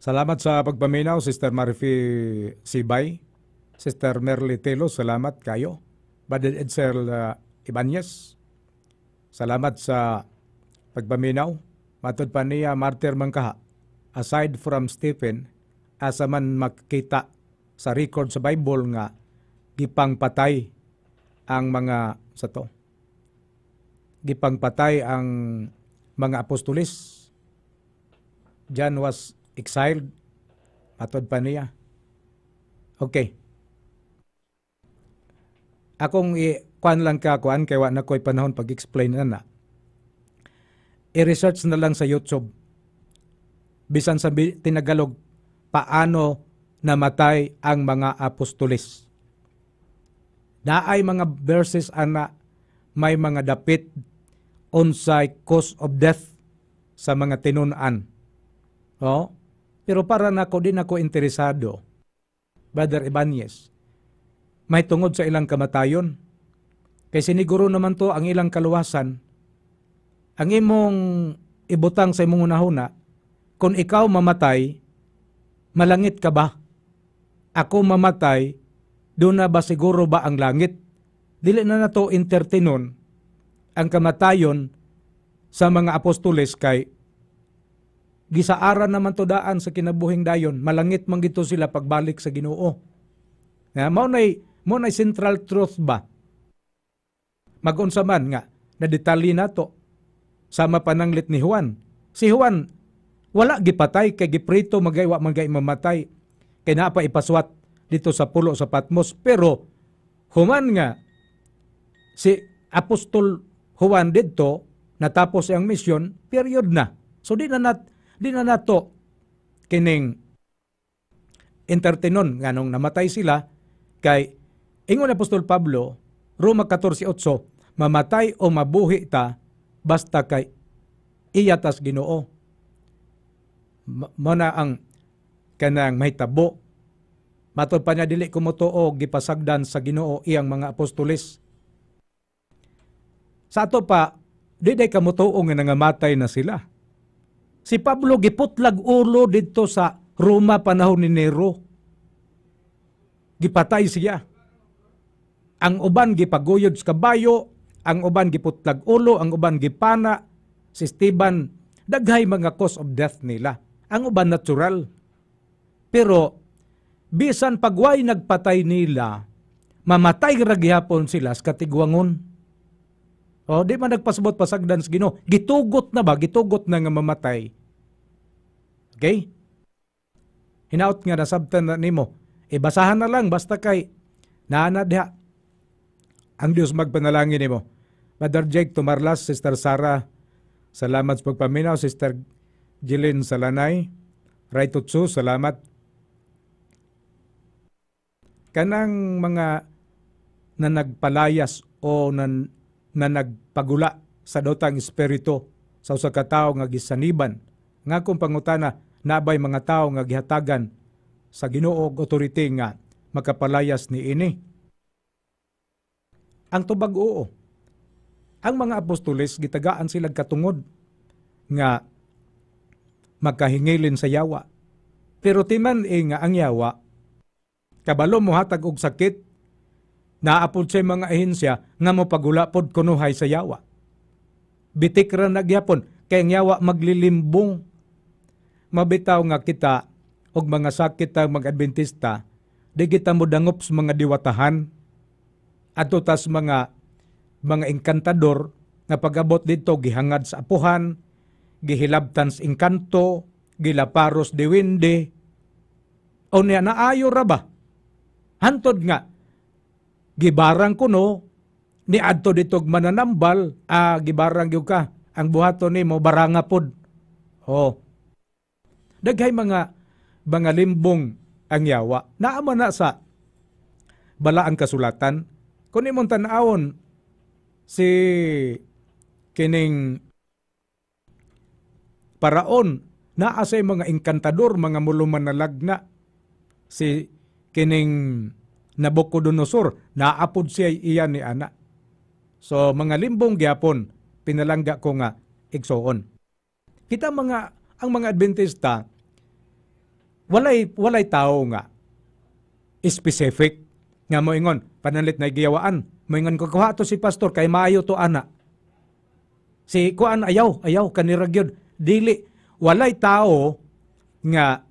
Salamat sa pagpaminaw, Sister Marifi Sibay. Sister Merly Telo, salamat kayo. Brother Edsel uh, Ibanez, salamat sa pagpaminaw. Matod pa niya, Martyr Mangkaha. Aside from Stephen, asa man makita sa record sa Bible nga, gipang patay ang mga sa to. Gipangpatay ang mga apostolis. John was exiled. Matod pa niya. Okay. Akong i-kwan lang ka, kwan, wa na ko'y panahon pag-explain na na. I-research na lang sa YouTube. Bisan sa Tinagalog, paano namatay ang mga apostolis Daay mga verses ana may mga dapit unsay cause of death sa mga tinunan. Oh? Pero para na nako din ako interesado, Brother Ibanez, may tungod sa ilang kamatayon. Kay siniguro naman to ang ilang kaluwasan. Ang imong ibutang sa imong unahuna, kung ikaw mamatay, malangit ka ba? Ako mamatay, doon na ba siguro ba ang langit? Dili na nato entertainon ang kamatayon sa mga apostoles kay gisaara naman to daan sa kinabuhing dayon malangit man gito sila pagbalik sa Ginoo na mao nay mao nay central truth ba magunsa man nga na detalye nato sama pananglit ni Juan si Juan wala gipatay kay giprito magaywa magay mamatay kay naa pa ipaswat dito sa pulo sa Patmos. Pero human nga si Apostol Juan dito natapos ang misyon, period na. So di na nat di na nato kining entertainon nganong namatay sila kay ingon Apostol Pablo Roma 14:8 mamatay o mabuhi ta basta kay iyatas Ginoo. Mo na ang kanang mahitabo Matod pa niya dili kumutuo gipasagdan sa Ginoo iyang mga apostolis. Sa ato pa, di day kamutuo nga nangamatay na sila. Si Pablo giputlag ulo didto sa Roma panahon ni Nero. Gipatay siya. Ang uban gipaguyod sa kabayo, ang uban giputlag ulo, ang uban gipana si Esteban daghay mga cause of death nila. Ang uban natural. Pero bisan pagway nagpatay nila, mamatay ragyapon sila sa katigwangon. O, di man nagpasabot pasagdan sa Ginoo. Gitugot na ba? Gitugot na nga mamatay. Okay? Hinaot nga nasabtan na nimo. E basahan na lang basta kay naanadya. Ang Diyos magpanalangin nimo. Mother Jake Tumarlas, Sister Sarah, salamat sa pagpaminaw, Sister Jilin Salanay, to Tutsu, salamat kanang mga na nagpalayas o nan, na nagpagula sa dotang espiritu sa usa ka tawo nga gisaniban nga kung pangutana nabay mga tawo nga gihatagan sa Ginoo og authority nga makapalayas ni ini ang tubag oo ang mga apostoles gitagaan sila katungod nga makahingilin sa yawa pero timan e nga ang yawa Kabalo mo hatag og sakit, naapod sa mga ahensya nga mo pagula pod kunuhay sa yawa. Bitik ra nagyapon kay ang yawa maglilimbong. Mabitaw nga kita og mga sakit ta mga adventista di kita mudangop sa mga diwatahan adto tas mga mga engkantador nga pagabot didto gihangad sa apuhan, gihilabtan sa engkanto, gilaparos de winde. O niya, naayo ra ba? Hantod nga, gibarang ko no, ni adto ditog mananambal, ah, gibarang yun ka, ang buhato ni mo, baranga pod. Oh. Daghay mga, mga limbong ang yawa, naama na sa bala ang kasulatan, kung imong tanawon si kining paraon naa say mga inkantador, mga muluman na lagna si kining Nabucodonosor, naapod siya iya ni ana. So mga limbong gyapon, pinalangga ko nga igsoon. Kita mga ang mga Adventista walay walay tao nga specific nga moingon panalit na giyawaan moingon ko kuha to si pastor kay maayo to ana si kuan ayaw ayaw kanira gyud dili walay tao nga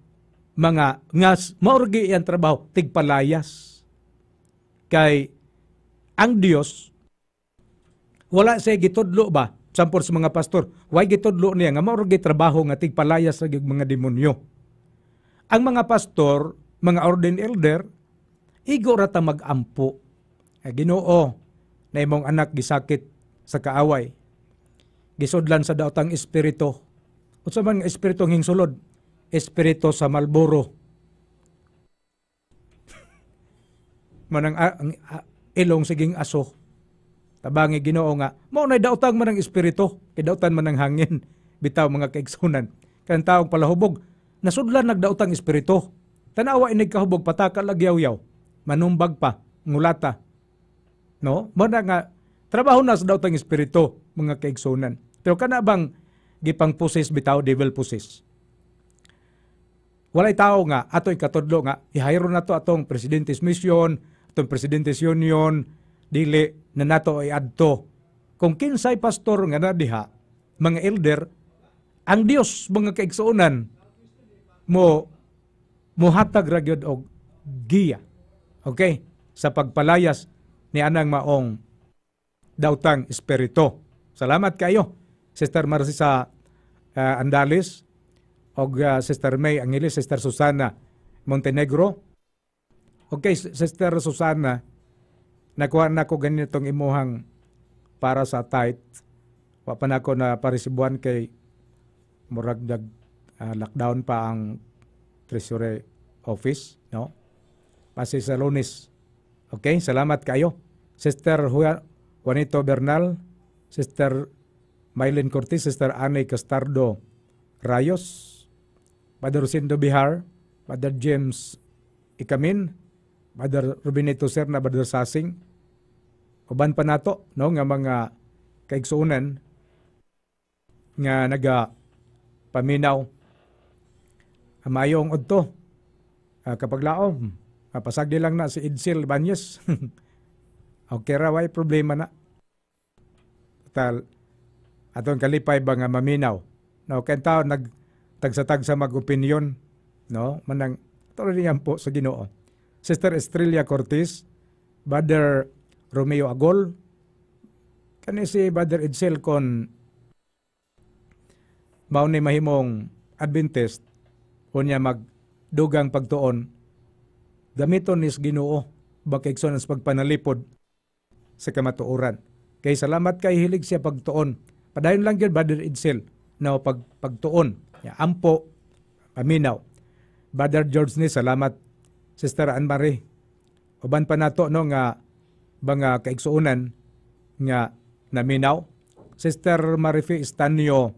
mga ngas maurgi ang trabaho tigpalayas kay ang Dios wala say gitudlo ba sampor sa mga pastor why gitudlo niya nga maurgi trabaho nga tigpalayas sa mga demonyo ang mga pastor mga ordained elder igo ra ta magampo Ginoo na imong anak gisakit sa kaaway gisudlan sa daotang espiritu unsa man nga espiritu hingsulod espiritu sa Malboro. Manang ah, ang, ah, ilong siging aso. Tabangi Ginoo nga, mo nay daotang man ang espiritu, kay dautan man ang hangin bitaw mga kaigsunan. Kan taong palahubog, nasudlan nagdaotang espiritu. Tanawa inig kahubog pataka lagyaw-yaw, manumbag pa, ngulata. No? Mo nga trabaho na sa daotang espiritu mga kaigsunan. Pero kana bang gipang pusis bitaw devil pusis? walay tao nga ato ikatudlo nga ihayro na to atong presidentes mission atong presidentes union dili na nato ay adto kung kinsay pastor nga na diha mga elder ang Dios mga kaigsoonan mo muhatag ra gyud og giya okay sa pagpalayas ni anang maong dautang espirito salamat kayo Sister Marcy sa uh, ah, Andales o uh, ah, Sister May ang Sister Susana Montenegro. Okay, Sister Susana, nakuha na ko ganitong imuhang para sa tight. Wa pa na ko na parisibuan kay murag dag uh, ah, lockdown pa ang Treasury Office, no? Pasi sa lunes. Okay, salamat kayo. Sister Juanito Bernal, Sister Mylene Cortez, Sister Anne Castardo Rayos, Father Rosendo Bihar, Father James Ikamin, Father Rubinito Serna, Father Sasing, uban pa nato no nga mga kaigsuunan nga naga paminaw amayong odto uh, ah, kapag laom uh, pasagdi lang na si Idsil Banyes okay ra way problema na tal aton kalipay ba nga maminaw no kay nag tagsa-tagsa mag opinion no? Manang tuloy niyan po sa Ginoo. Sister Estrella Cortez, Brother Romeo Agol, kani si Brother Edsel kon mao mahimong Adventist unya magdugang pagtuon gamiton ni Ginoo bakigson as pagpanalipod sa kamatuoran. Kay salamat kay hilig siya pagtuon. Padayon lang gyud Brother Edsel na no, pag pagtuon Ya, Ampo, aminaw. Brother George ni, salamat. Sister Anne Marie. Uban pa nato no nga banga kaigsuunan nga naminaw. Sister Marife Estanio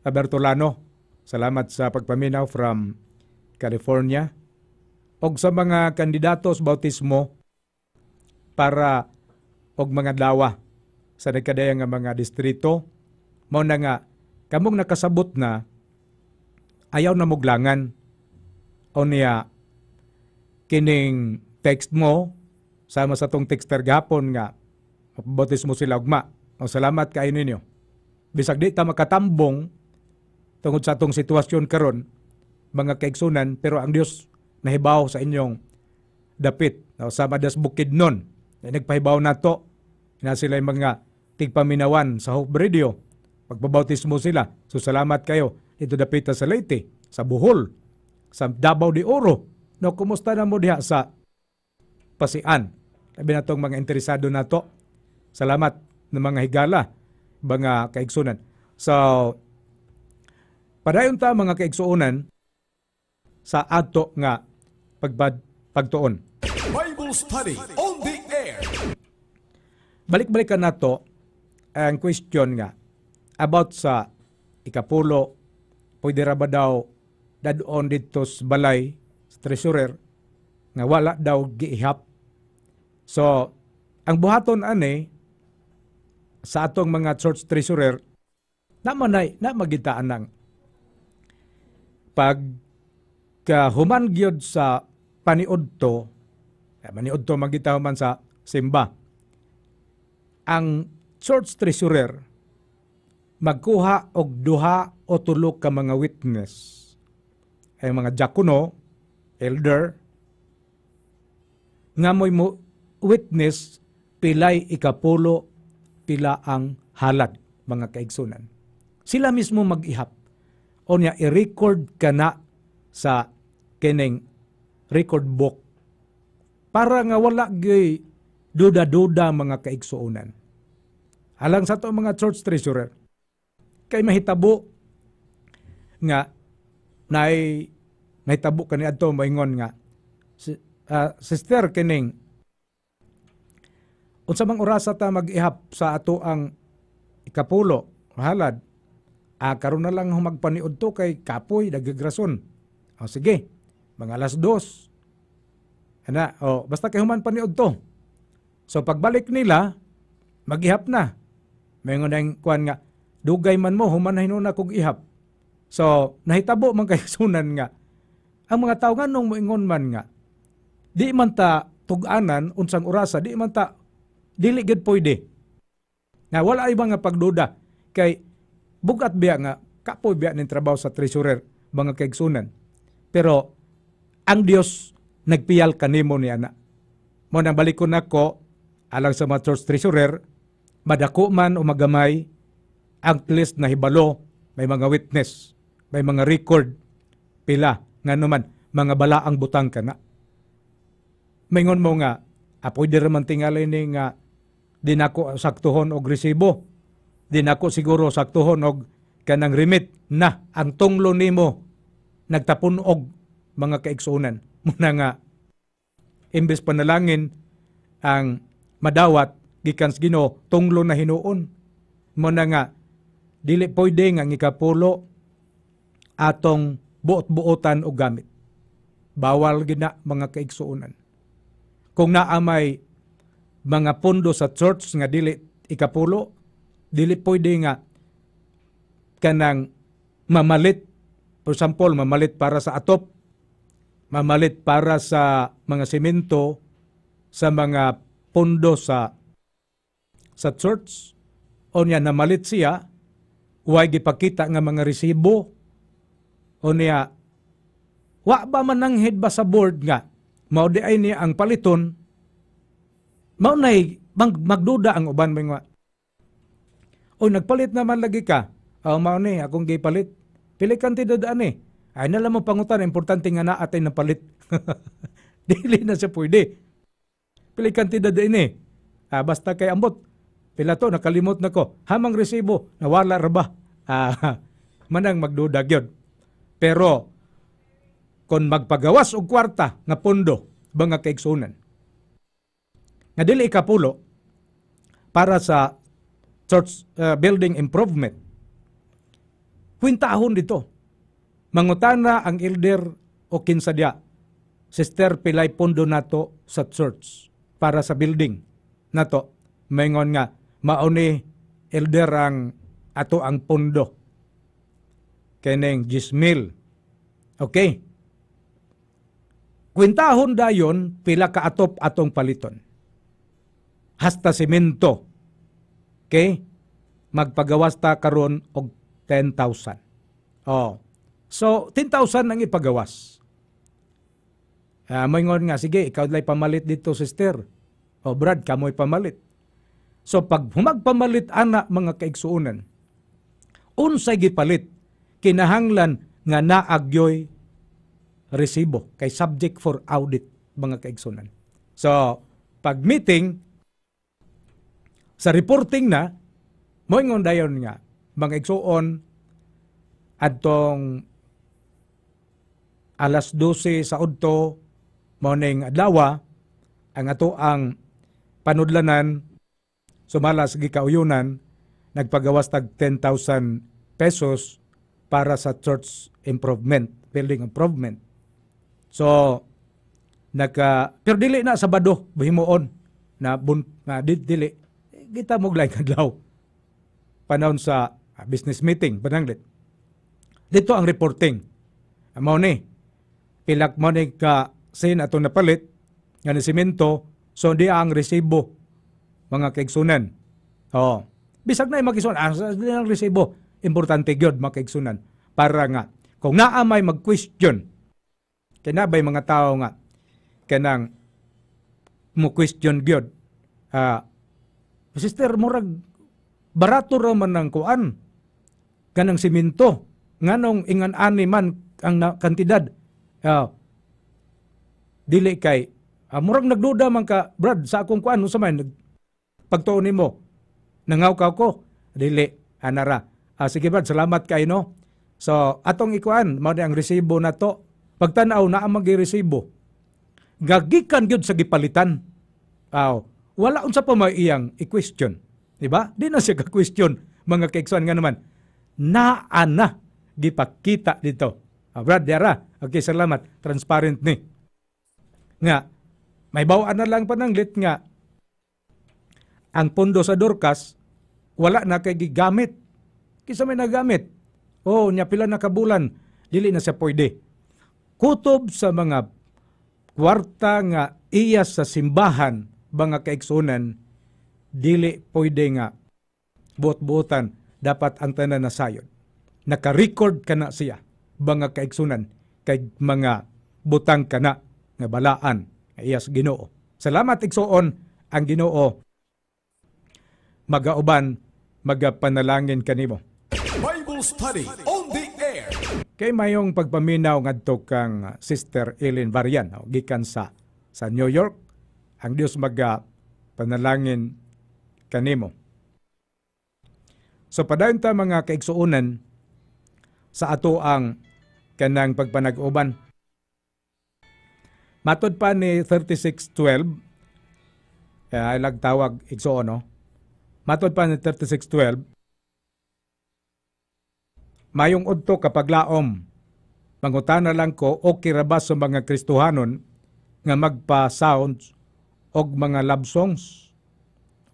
Bertolano. Salamat sa pagpaminaw from California. Og sa mga kandidato sa bautismo para og mga dawa sa nagkadayang nga mga distrito mo na nga kamong nakasabot na ayaw na muglangan. O niya, kining text mo, sama sa tong texter gapon nga, botis mo sila ugma. O salamat kayo ninyo. Bisag di ta makatambong tungod sa tong sitwasyon karon mga kaigsunan, pero ang Dios nahibaw sa inyong dapit. O sama das bukid nun. Nagpahibaw na to. na sila mga tigpaminawan sa Hope Radio. Pagbabautismo sila. So salamat kayo dito dapita sa Leyte, sa Bohol, sa Davao de Oro. No, kumusta na mo diha sa Pasian? Labi na tong mga interesado na to. Salamat ng mga higala, mga kaigsunan. So, padayon ta mga kaigsuunan sa ato nga pagbad, pagtuon. Bible study on the air. Balik-balikan nato ang question nga about sa ikapulo pwede ra ba daw dadon dito sa balay sa treasurer nga wala daw giihap. So, ang buhaton ani sa atong mga church treasurer naman ay na magitaan nang pag kahuman gyud sa paniudto maniudto eh, magitaw man sa simba ang church treasurer magkuha og duha o tulo ka mga witness. Ay mga jakuno, elder, nga mo witness pilay ikapulo pila ang halad mga kaigsunan. Sila mismo mag-ihap. O niya, i-record ka na sa kining record book para nga wala gay duda-duda mga kaigsuunan. Alang sa to mga church treasurer, kay mahitabo nga nay nahitabo kani adto maingon nga uh, sister kining unsa mang orasa ta mag sa ato ang ikapulo halad ah, karon na lang humagpaniod to kay kapoy nagagrason o oh, sige mga alas dos ana o oh, basta kay human paniod to so pagbalik nila magihap na mayingon ang kuan nga Dugay man mo, humanay na kog ihap. So, nahitabo man kay sunan nga. Ang mga tawo nga nung moingon man nga, di man ta tuganan unsang orasa, di man ta dili gid pwede. Nga wala ay mga pagduda kay bugat biya nga kapoy biya ning trabaho sa treasurer mga kaigsunan. Pero ang Dios nagpiyal kanimo ni ana. Mo nang balikon nako alang sa mga church treasurer madako man o magamay ang list na hibalo, may mga witness, may mga record, pila, nga naman, mga bala ang butang ka na. Mingon mo nga, apoy di raman tingali ni nga, din ako saktuhon og resibo, din ako siguro saktuhon og kanang remit na ang tunglo nimo nagtapon og mga kaigsunan. Muna nga, imbes panalangin ang madawat, gikans gino, tunglo na hinuon. Muna nga, dili pwede nga ikapulo atong buot-buotan o gamit. Bawal gina mga kaigsuunan. Kung naamay mga pondo sa church nga dili ikapulo, dili pwede nga kanang mamalit. For example, mamalit para sa atop, mamalit para sa mga semento, sa mga pondo sa sa church, o niya namalit siya, Huwag gipakita nga mga resibo. O niya, wa ba mananghid ba sa board nga? Mao di ay niya ang paliton. Mao nay mag magduda ang uban mo nga. O nagpalit naman lagi ka. O mao ni akong gipalit. Pili kang tidadaan eh. Ay nalang mo pangutan, importante nga na atay palit. Dili na siya pwede. Pili kang tidadaan eh. Ah, basta kay ambot to nakalimot na ko. Hamang resibo, nawala ra ba? Ah, manang magdudag yon Pero, kon magpagawas og kwarta nga pundo ba nga kaigsunan? Nga dili ikapulo, para sa church uh, building improvement, kwintahon dito. Mangutana ang elder o kinsa dia Sister Pilay Pondo nato sa church para sa building nato. Mayon nga, mauni elder ang ato ang pundo keneng jismil okay kwintahon dayon pila ka atop atong paliton hasta semento okay magpagawas ta karon og 10,000 oh so 10,000 ang ipagawas Uh, ah, may ngon nga, sige, ikaw lay pamalit dito, sister. O, oh, Brad, kamo'y pamalit. So pag humagpamalit ana mga kaigsuonan, unsay gipalit kinahanglan nga naagyoy resibo kay subject for audit mga kaigsuonan. So pag meeting sa reporting na moingon dayon nga mga igsuon adtong alas 12 sa udto morning adlaw ang ato ang panudlanan Sumala sa gikauyonan, nagpagawas tag 10,000 pesos para sa church improvement, building improvement. So, naka, pero dili na sa bado, buhimuon, na, bun, na dili, kita mo glay kadlaw. Panahon sa ah, business meeting, pananglit. Dito ang reporting. Amo ni, pilak mo ni ka sin ato napalit, nga ni simento, so di ang resibo mga kaigsunan. Oh. Bisag na magisunan, asa ah, ang resibo, importante gyud makaigsunan para nga kung naa may mag-question kinabay mga tao nga kanang mo question gyud ah sister murag barato ra man ang kuan kanang simento nganong ingan ani man ang na, kantidad Ah, dili kay ah, murag nagduda man ka brad sa akong kuan unsa man Pagtuon nimo nangaw ka ko dili anara. Ah, sige bad, salamat kay no. So atong ikuan mao ang resibo nato. Pagtan-aw na ang magi magiresibo. Gagikan gyud sa gipalitan. Aw, wala unsa pa may iyang i-question. diba ba? Di na siya ka-question mga kaiksuan nga naman. Naa na gipakita dito. Ah, Brad, yara. Okay, salamat. Transparent ni. Nga, may bawaan na lang pa lit nga ang pondo sa Dorcas, wala na kay gigamit. Kisa may nagamit. Oh, niya pila na kabulan, dili na siya pwede. Kutob sa mga kwarta nga iya sa simbahan, mga kaiksunan, dili pwede nga buot-buotan dapat ang tanan na sayon. Naka-record ka na siya, mga kaiksunan, kay mga butang kana nga balaan, iya sa ginoo. Salamat igsoon ang ginoo magauban magapanalangin kanimo. Bible study on the air. Kay mayong pagpaminaw ngadto kang Sister Ellen Varian o gikan sa sa New York ang Dios maga panalangin kanimo. So padayon ta mga kaigsuonan sa ato ang kanang pagpanag-uban. Matod pa ni 3612 eh, lagtawag igsuon no Matod pa ni 36.12, Mayong udto kapag laom, mangutana lang ko o kirabas sa mga Kristuhanon nga magpa-sounds og mga love songs.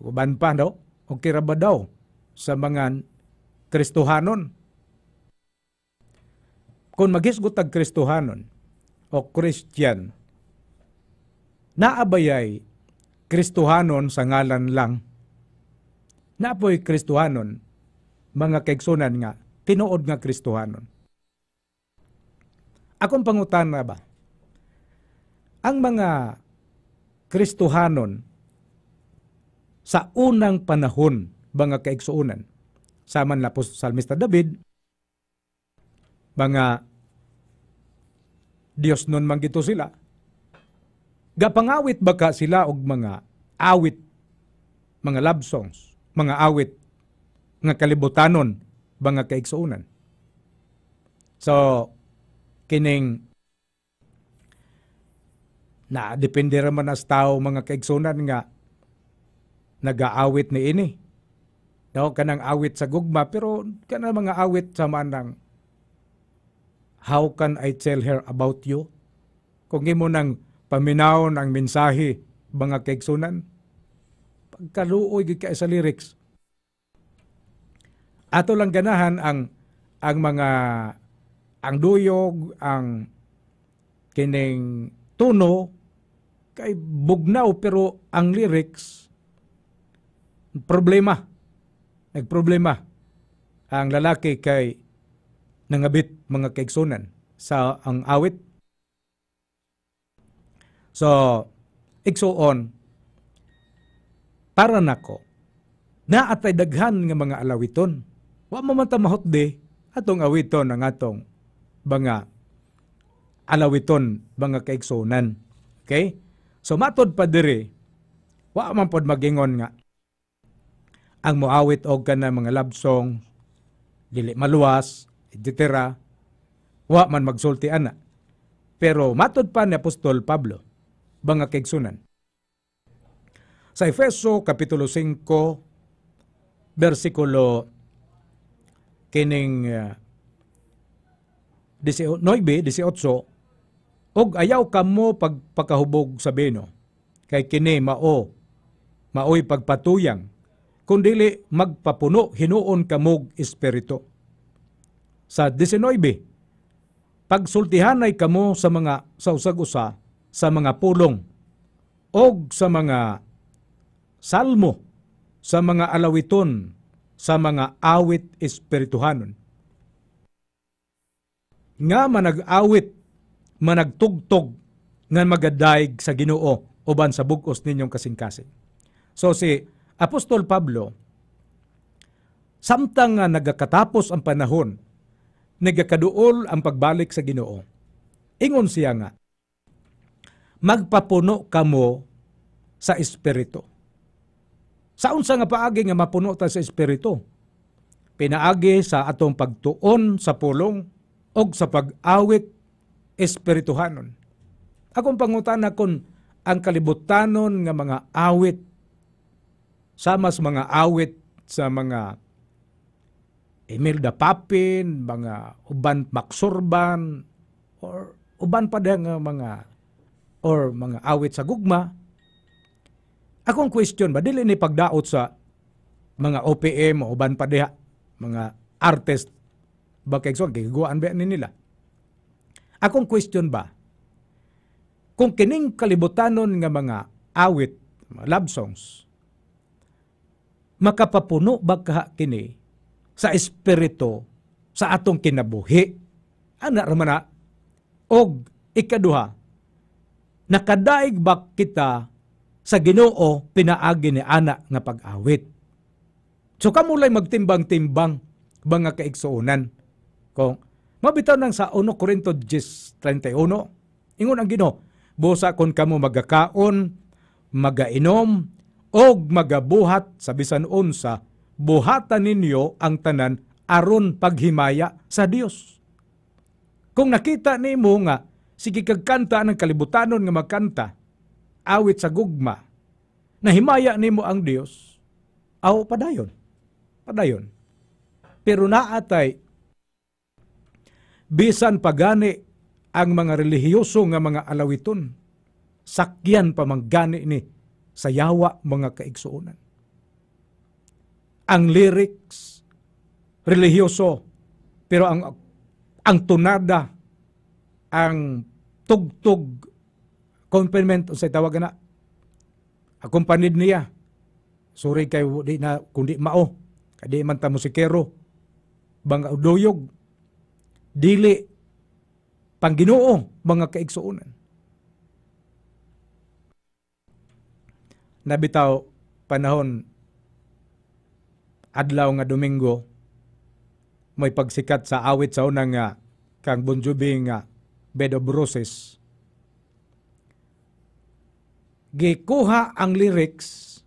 Uban pa daw, no? o kiraba daw sa mga Kristuhanon. Kung maghisgot ang Kristuhanon o Christian, naabayay Kristuhanon sa ngalan lang Napoy Kristuhanon, mga kaigsunan nga, tinuod nga Kristuhanon. Akong pangutan na ba? Ang mga Kristuhanon sa unang panahon, mga kaigsuunan, sama na po Salmista David, mga Diyos nun manggito sila, gapangawit baka sila og mga awit, mga love songs, mga awit nga kalibutanon mga nga kaigsuunan. So, kining na depende man as tao mga kaigsunan nga nagaawit ni ini. Daw kanang awit sa gugma pero kana mga awit sa manang how can I tell her about you? Kung imo nang paminaw ang mensahe mga kaigsunan, kaluoy gid kay sa lyrics. Ato lang ganahan ang ang mga ang duyog, ang kining tuno kay bugnaw pero ang lyrics problema. Nagproblema ang lalaki kay nangabit mga kaigsunan sa ang awit. So, igsoon, para nako na atay daghan nga mga alawiton. Wa mamantamahot de atong awiton ang atong mga alawiton, mga kaigsonan. Okay? So matod pa dire, wa man pod magingon nga ang muawit og kana mga love song dili maluwas etc. wa man magsulti ana pero matod pa ni apostol Pablo banga kegsunan sa Efeso Kapitulo 5, versikulo kining uh, 19, 18, og ayaw kamo pagpakahubog sa beno, kay kini mao, maoy pagpatuyang, kun dili magpapuno hinuon kamog espiritu. Sa 19, pagsultihanay kamo sa mga sa usag-usa sa mga pulong og sa mga salmo sa mga alawiton sa mga awit espirituhanon. Nga manag-awit, managtugtog, nga magadayg sa ginoo uban sa bugos ninyong kasing-kasing. So si Apostol Pablo, samtang nga nagakatapos ang panahon, nagakaduol ang pagbalik sa ginoo, ingon siya nga, magpapuno kamo sa Espiritu. Saunsa nga paagi nga mapuno ta sa Espiritu? Pinaagi sa atong pagtuon sa pulong o sa pag-awit espirituhanon. Akong pangutana kon ang kalibutanon nga mga awit sama sa mga awit sa mga Imelda Papin, mga uban Maksurban, or uban pa nga mga or mga awit sa gugma Akong question ba, dili ni pagdaot sa mga OPM o uban pa diha, mga artist, ba kay so, giguan ba ni nila? Akong question ba, kung kining kalibutanon nga mga awit, love songs, makapapuno ba ka kini sa espiritu sa atong kinabuhi? Ana ra na, og ikaduha, nakadaig ba kita sa Ginoo pinaagi ni ana nga pag-awit. So kamulay magtimbang-timbang mga kaigsuonan. Kung mabitaw nang sa 1 Corinto 10:31 ingon ang Ginoo, busa kon kamo magakaon, magainom og magabuhat sa bisan unsa buhatan ninyo ang tanan aron paghimaya sa Dios. Kung nakita nimo nga sige kagkanta ng kalibutanon nga magkanta, awit sa gugma, na himaya nimo ang Dios, aw padayon. Padayon. Pero naatay, bisan pagani ang mga relihiyoso nga mga alawiton, sakyan pamanggani ni sa yawa mga kaigsuonan. Ang lyrics, relihiyoso, pero ang ang tunada, ang tugtog Compliment unsay tawag na accompanied niya. Sorry kay di na kundi mao. Kadi man ta musikero. Bang uduyog. Dili pangginoo mga kaigsuonan. Nabitaw panahon adlaw nga Domingo may pagsikat sa awit sa unang nga kang Bon Jovi ah, Bed of Roses gikuha ang lyrics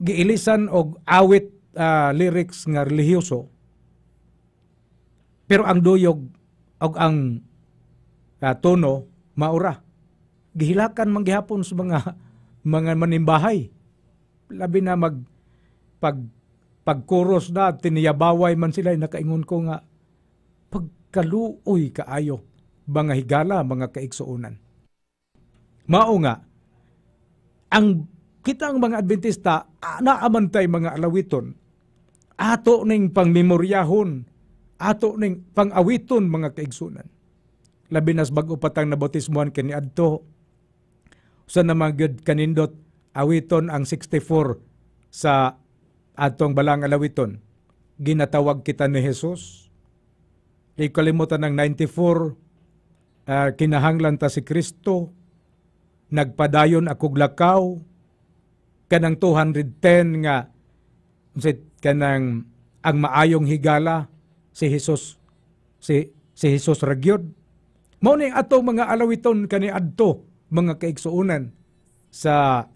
giilisan og awit uh, lyrics nga relihiyoso pero ang duyog og ang uh, tono maura gihilakan man gihapon sa mga mga manimbahay labi na mag pag pagkuros na tiniyabaway man sila nakaingon ko nga pagkaluoy kaayo mga higala mga kaigsuonan. mao nga ang kita ang mga Adventista naamantay mga alawiton ato ning pangmemoryahon ato ning pangawiton mga kaigsunan labi nas bag-o patang nabotismuhan kani adto sa namagid kanindot awiton ang 64 sa atong balang alawiton ginatawag kita ni Hesus ikalimutan ang 94 uh, ah, kinahanglan ta si Kristo nagpadayon akog lakaw kanang 210 nga unsay kanang ang maayong higala si Hesus si si Hesus ragyod mao ning ato mga alawiton kani adto mga kaigsuonan sa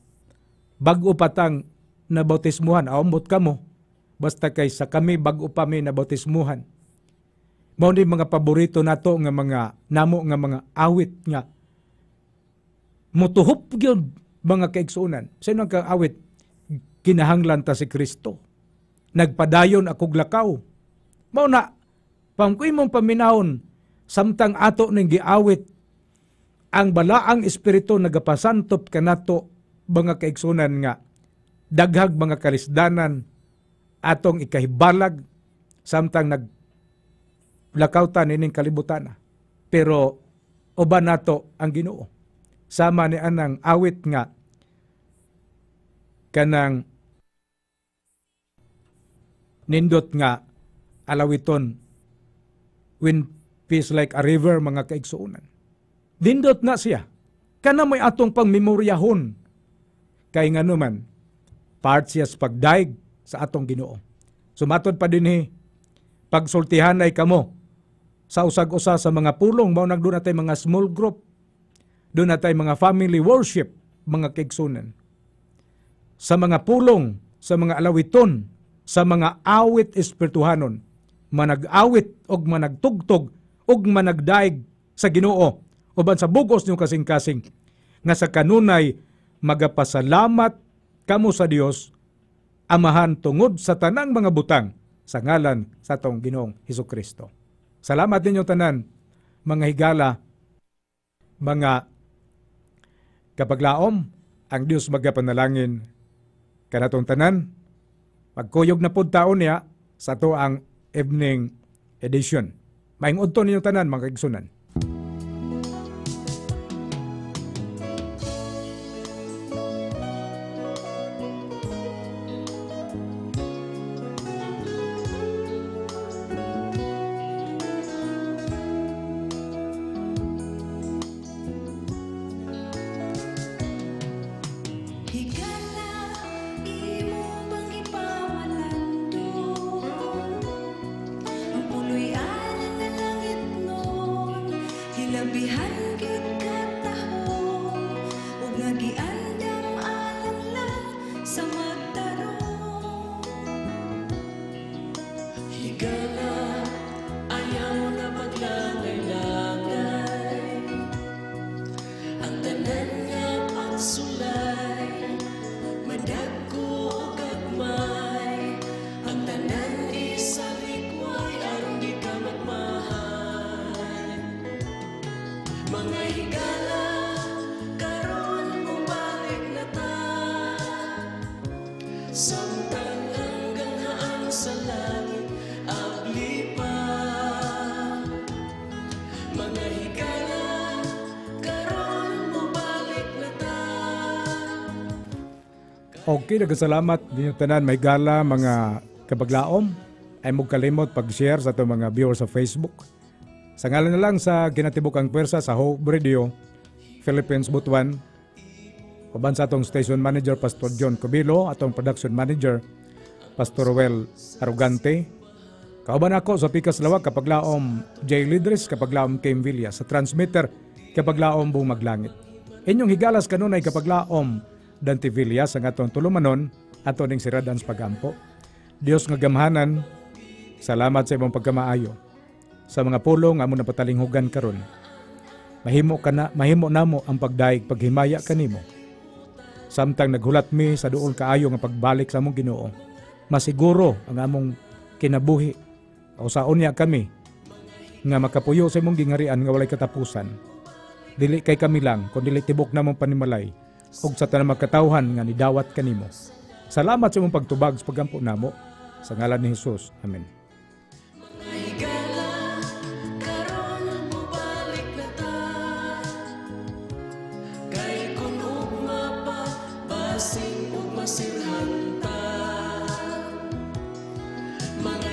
bag-o patang nabautismuhan aumot kamo basta kay sa kami bag-o pa mi nabautismuhan mao ni mga paborito nato nga mga namo nga mga awit nga Mutuhop gyud mga kaigsuonan. Sa inyo kaawit, kinahanglan ta si Kristo. Nagpadayon akog lakaw. Mao na, pangkoy mong paminahon, samtang ato ning giawit, ang balaang espiritu nagapasantop kanato mga kaigsunan nga daghag mga kalisdanan atong ikahibalag samtang nag lakawtan ining kalibutan pero uban nato ang Ginoo sama ni anang awit nga kanang nindot nga alawiton when peace like a river mga kaigsuunan. nindot na siya. Kana may atong pangmemoryahon. Kay nga naman, part siya sa pagdaig sa atong ginoo. Sumatod pa din eh, pagsultihan ay kamo sa usag-usa sa mga pulong, mao nagduna tay mga small group doon natay mga family worship, mga kegsunan. Sa mga pulong, sa mga alawiton, sa mga awit espirituhanon, manag-awit o managtugtog o managdaig sa ginoo uban sa bugos niyo kasing-kasing nga sa kanunay magapasalamat kamo sa Dios amahan tungod sa tanang mga butang sa ngalan sa atong Ginoong Hesus Kristo. Salamat ninyo tanan mga higala, mga Kapaglaom, ang Dios magapanalangin. Kanatong tanan, pagkuyog na pud taon niya sa to ang evening edition. Maing udto ninyo tanan mga kaigsunan. Okay, nagkasalamat din tanan may gala mga kabaglaom ay mo kalimot pag-share sa itong mga viewers sa Facebook. Sa ngalan na lang sa ginatibukang pwersa sa Hope Radio, Philippines Butuan, uban sa atong station manager Pastor John Cobilo, atong production manager Pastor Well Arugante, kauban ako sa Pikas Lawag kapaglaom J. Lidres kapaglaom Kim Villa sa transmitter kapaglaom Bumag Langit. Inyong higalas kanunay kapaglaom dantivilya sa aton tulumanon ato ning siradan sa pagampo. Dios nga gamhanan, salamat sa imong pagkamaayo sa mga pulong amo na patalinghugan karon. Mahimo ka na, mahimo namo ang pagdaig paghimaya kanimo. Samtang naghulat mi sa duol kaayo nga pagbalik sa among Ginoo, masiguro ang among kinabuhi o saon niya kami nga makapuyo sa imong gingarian nga walay katapusan. Dili kay kami lang, kun dili tibok namong panimalay ug sa tanang magkatawhan nga nidawat kanimo. Salamat sa imong pagtubag sa pagampo namo sa ngalan ni Hesus. Amen.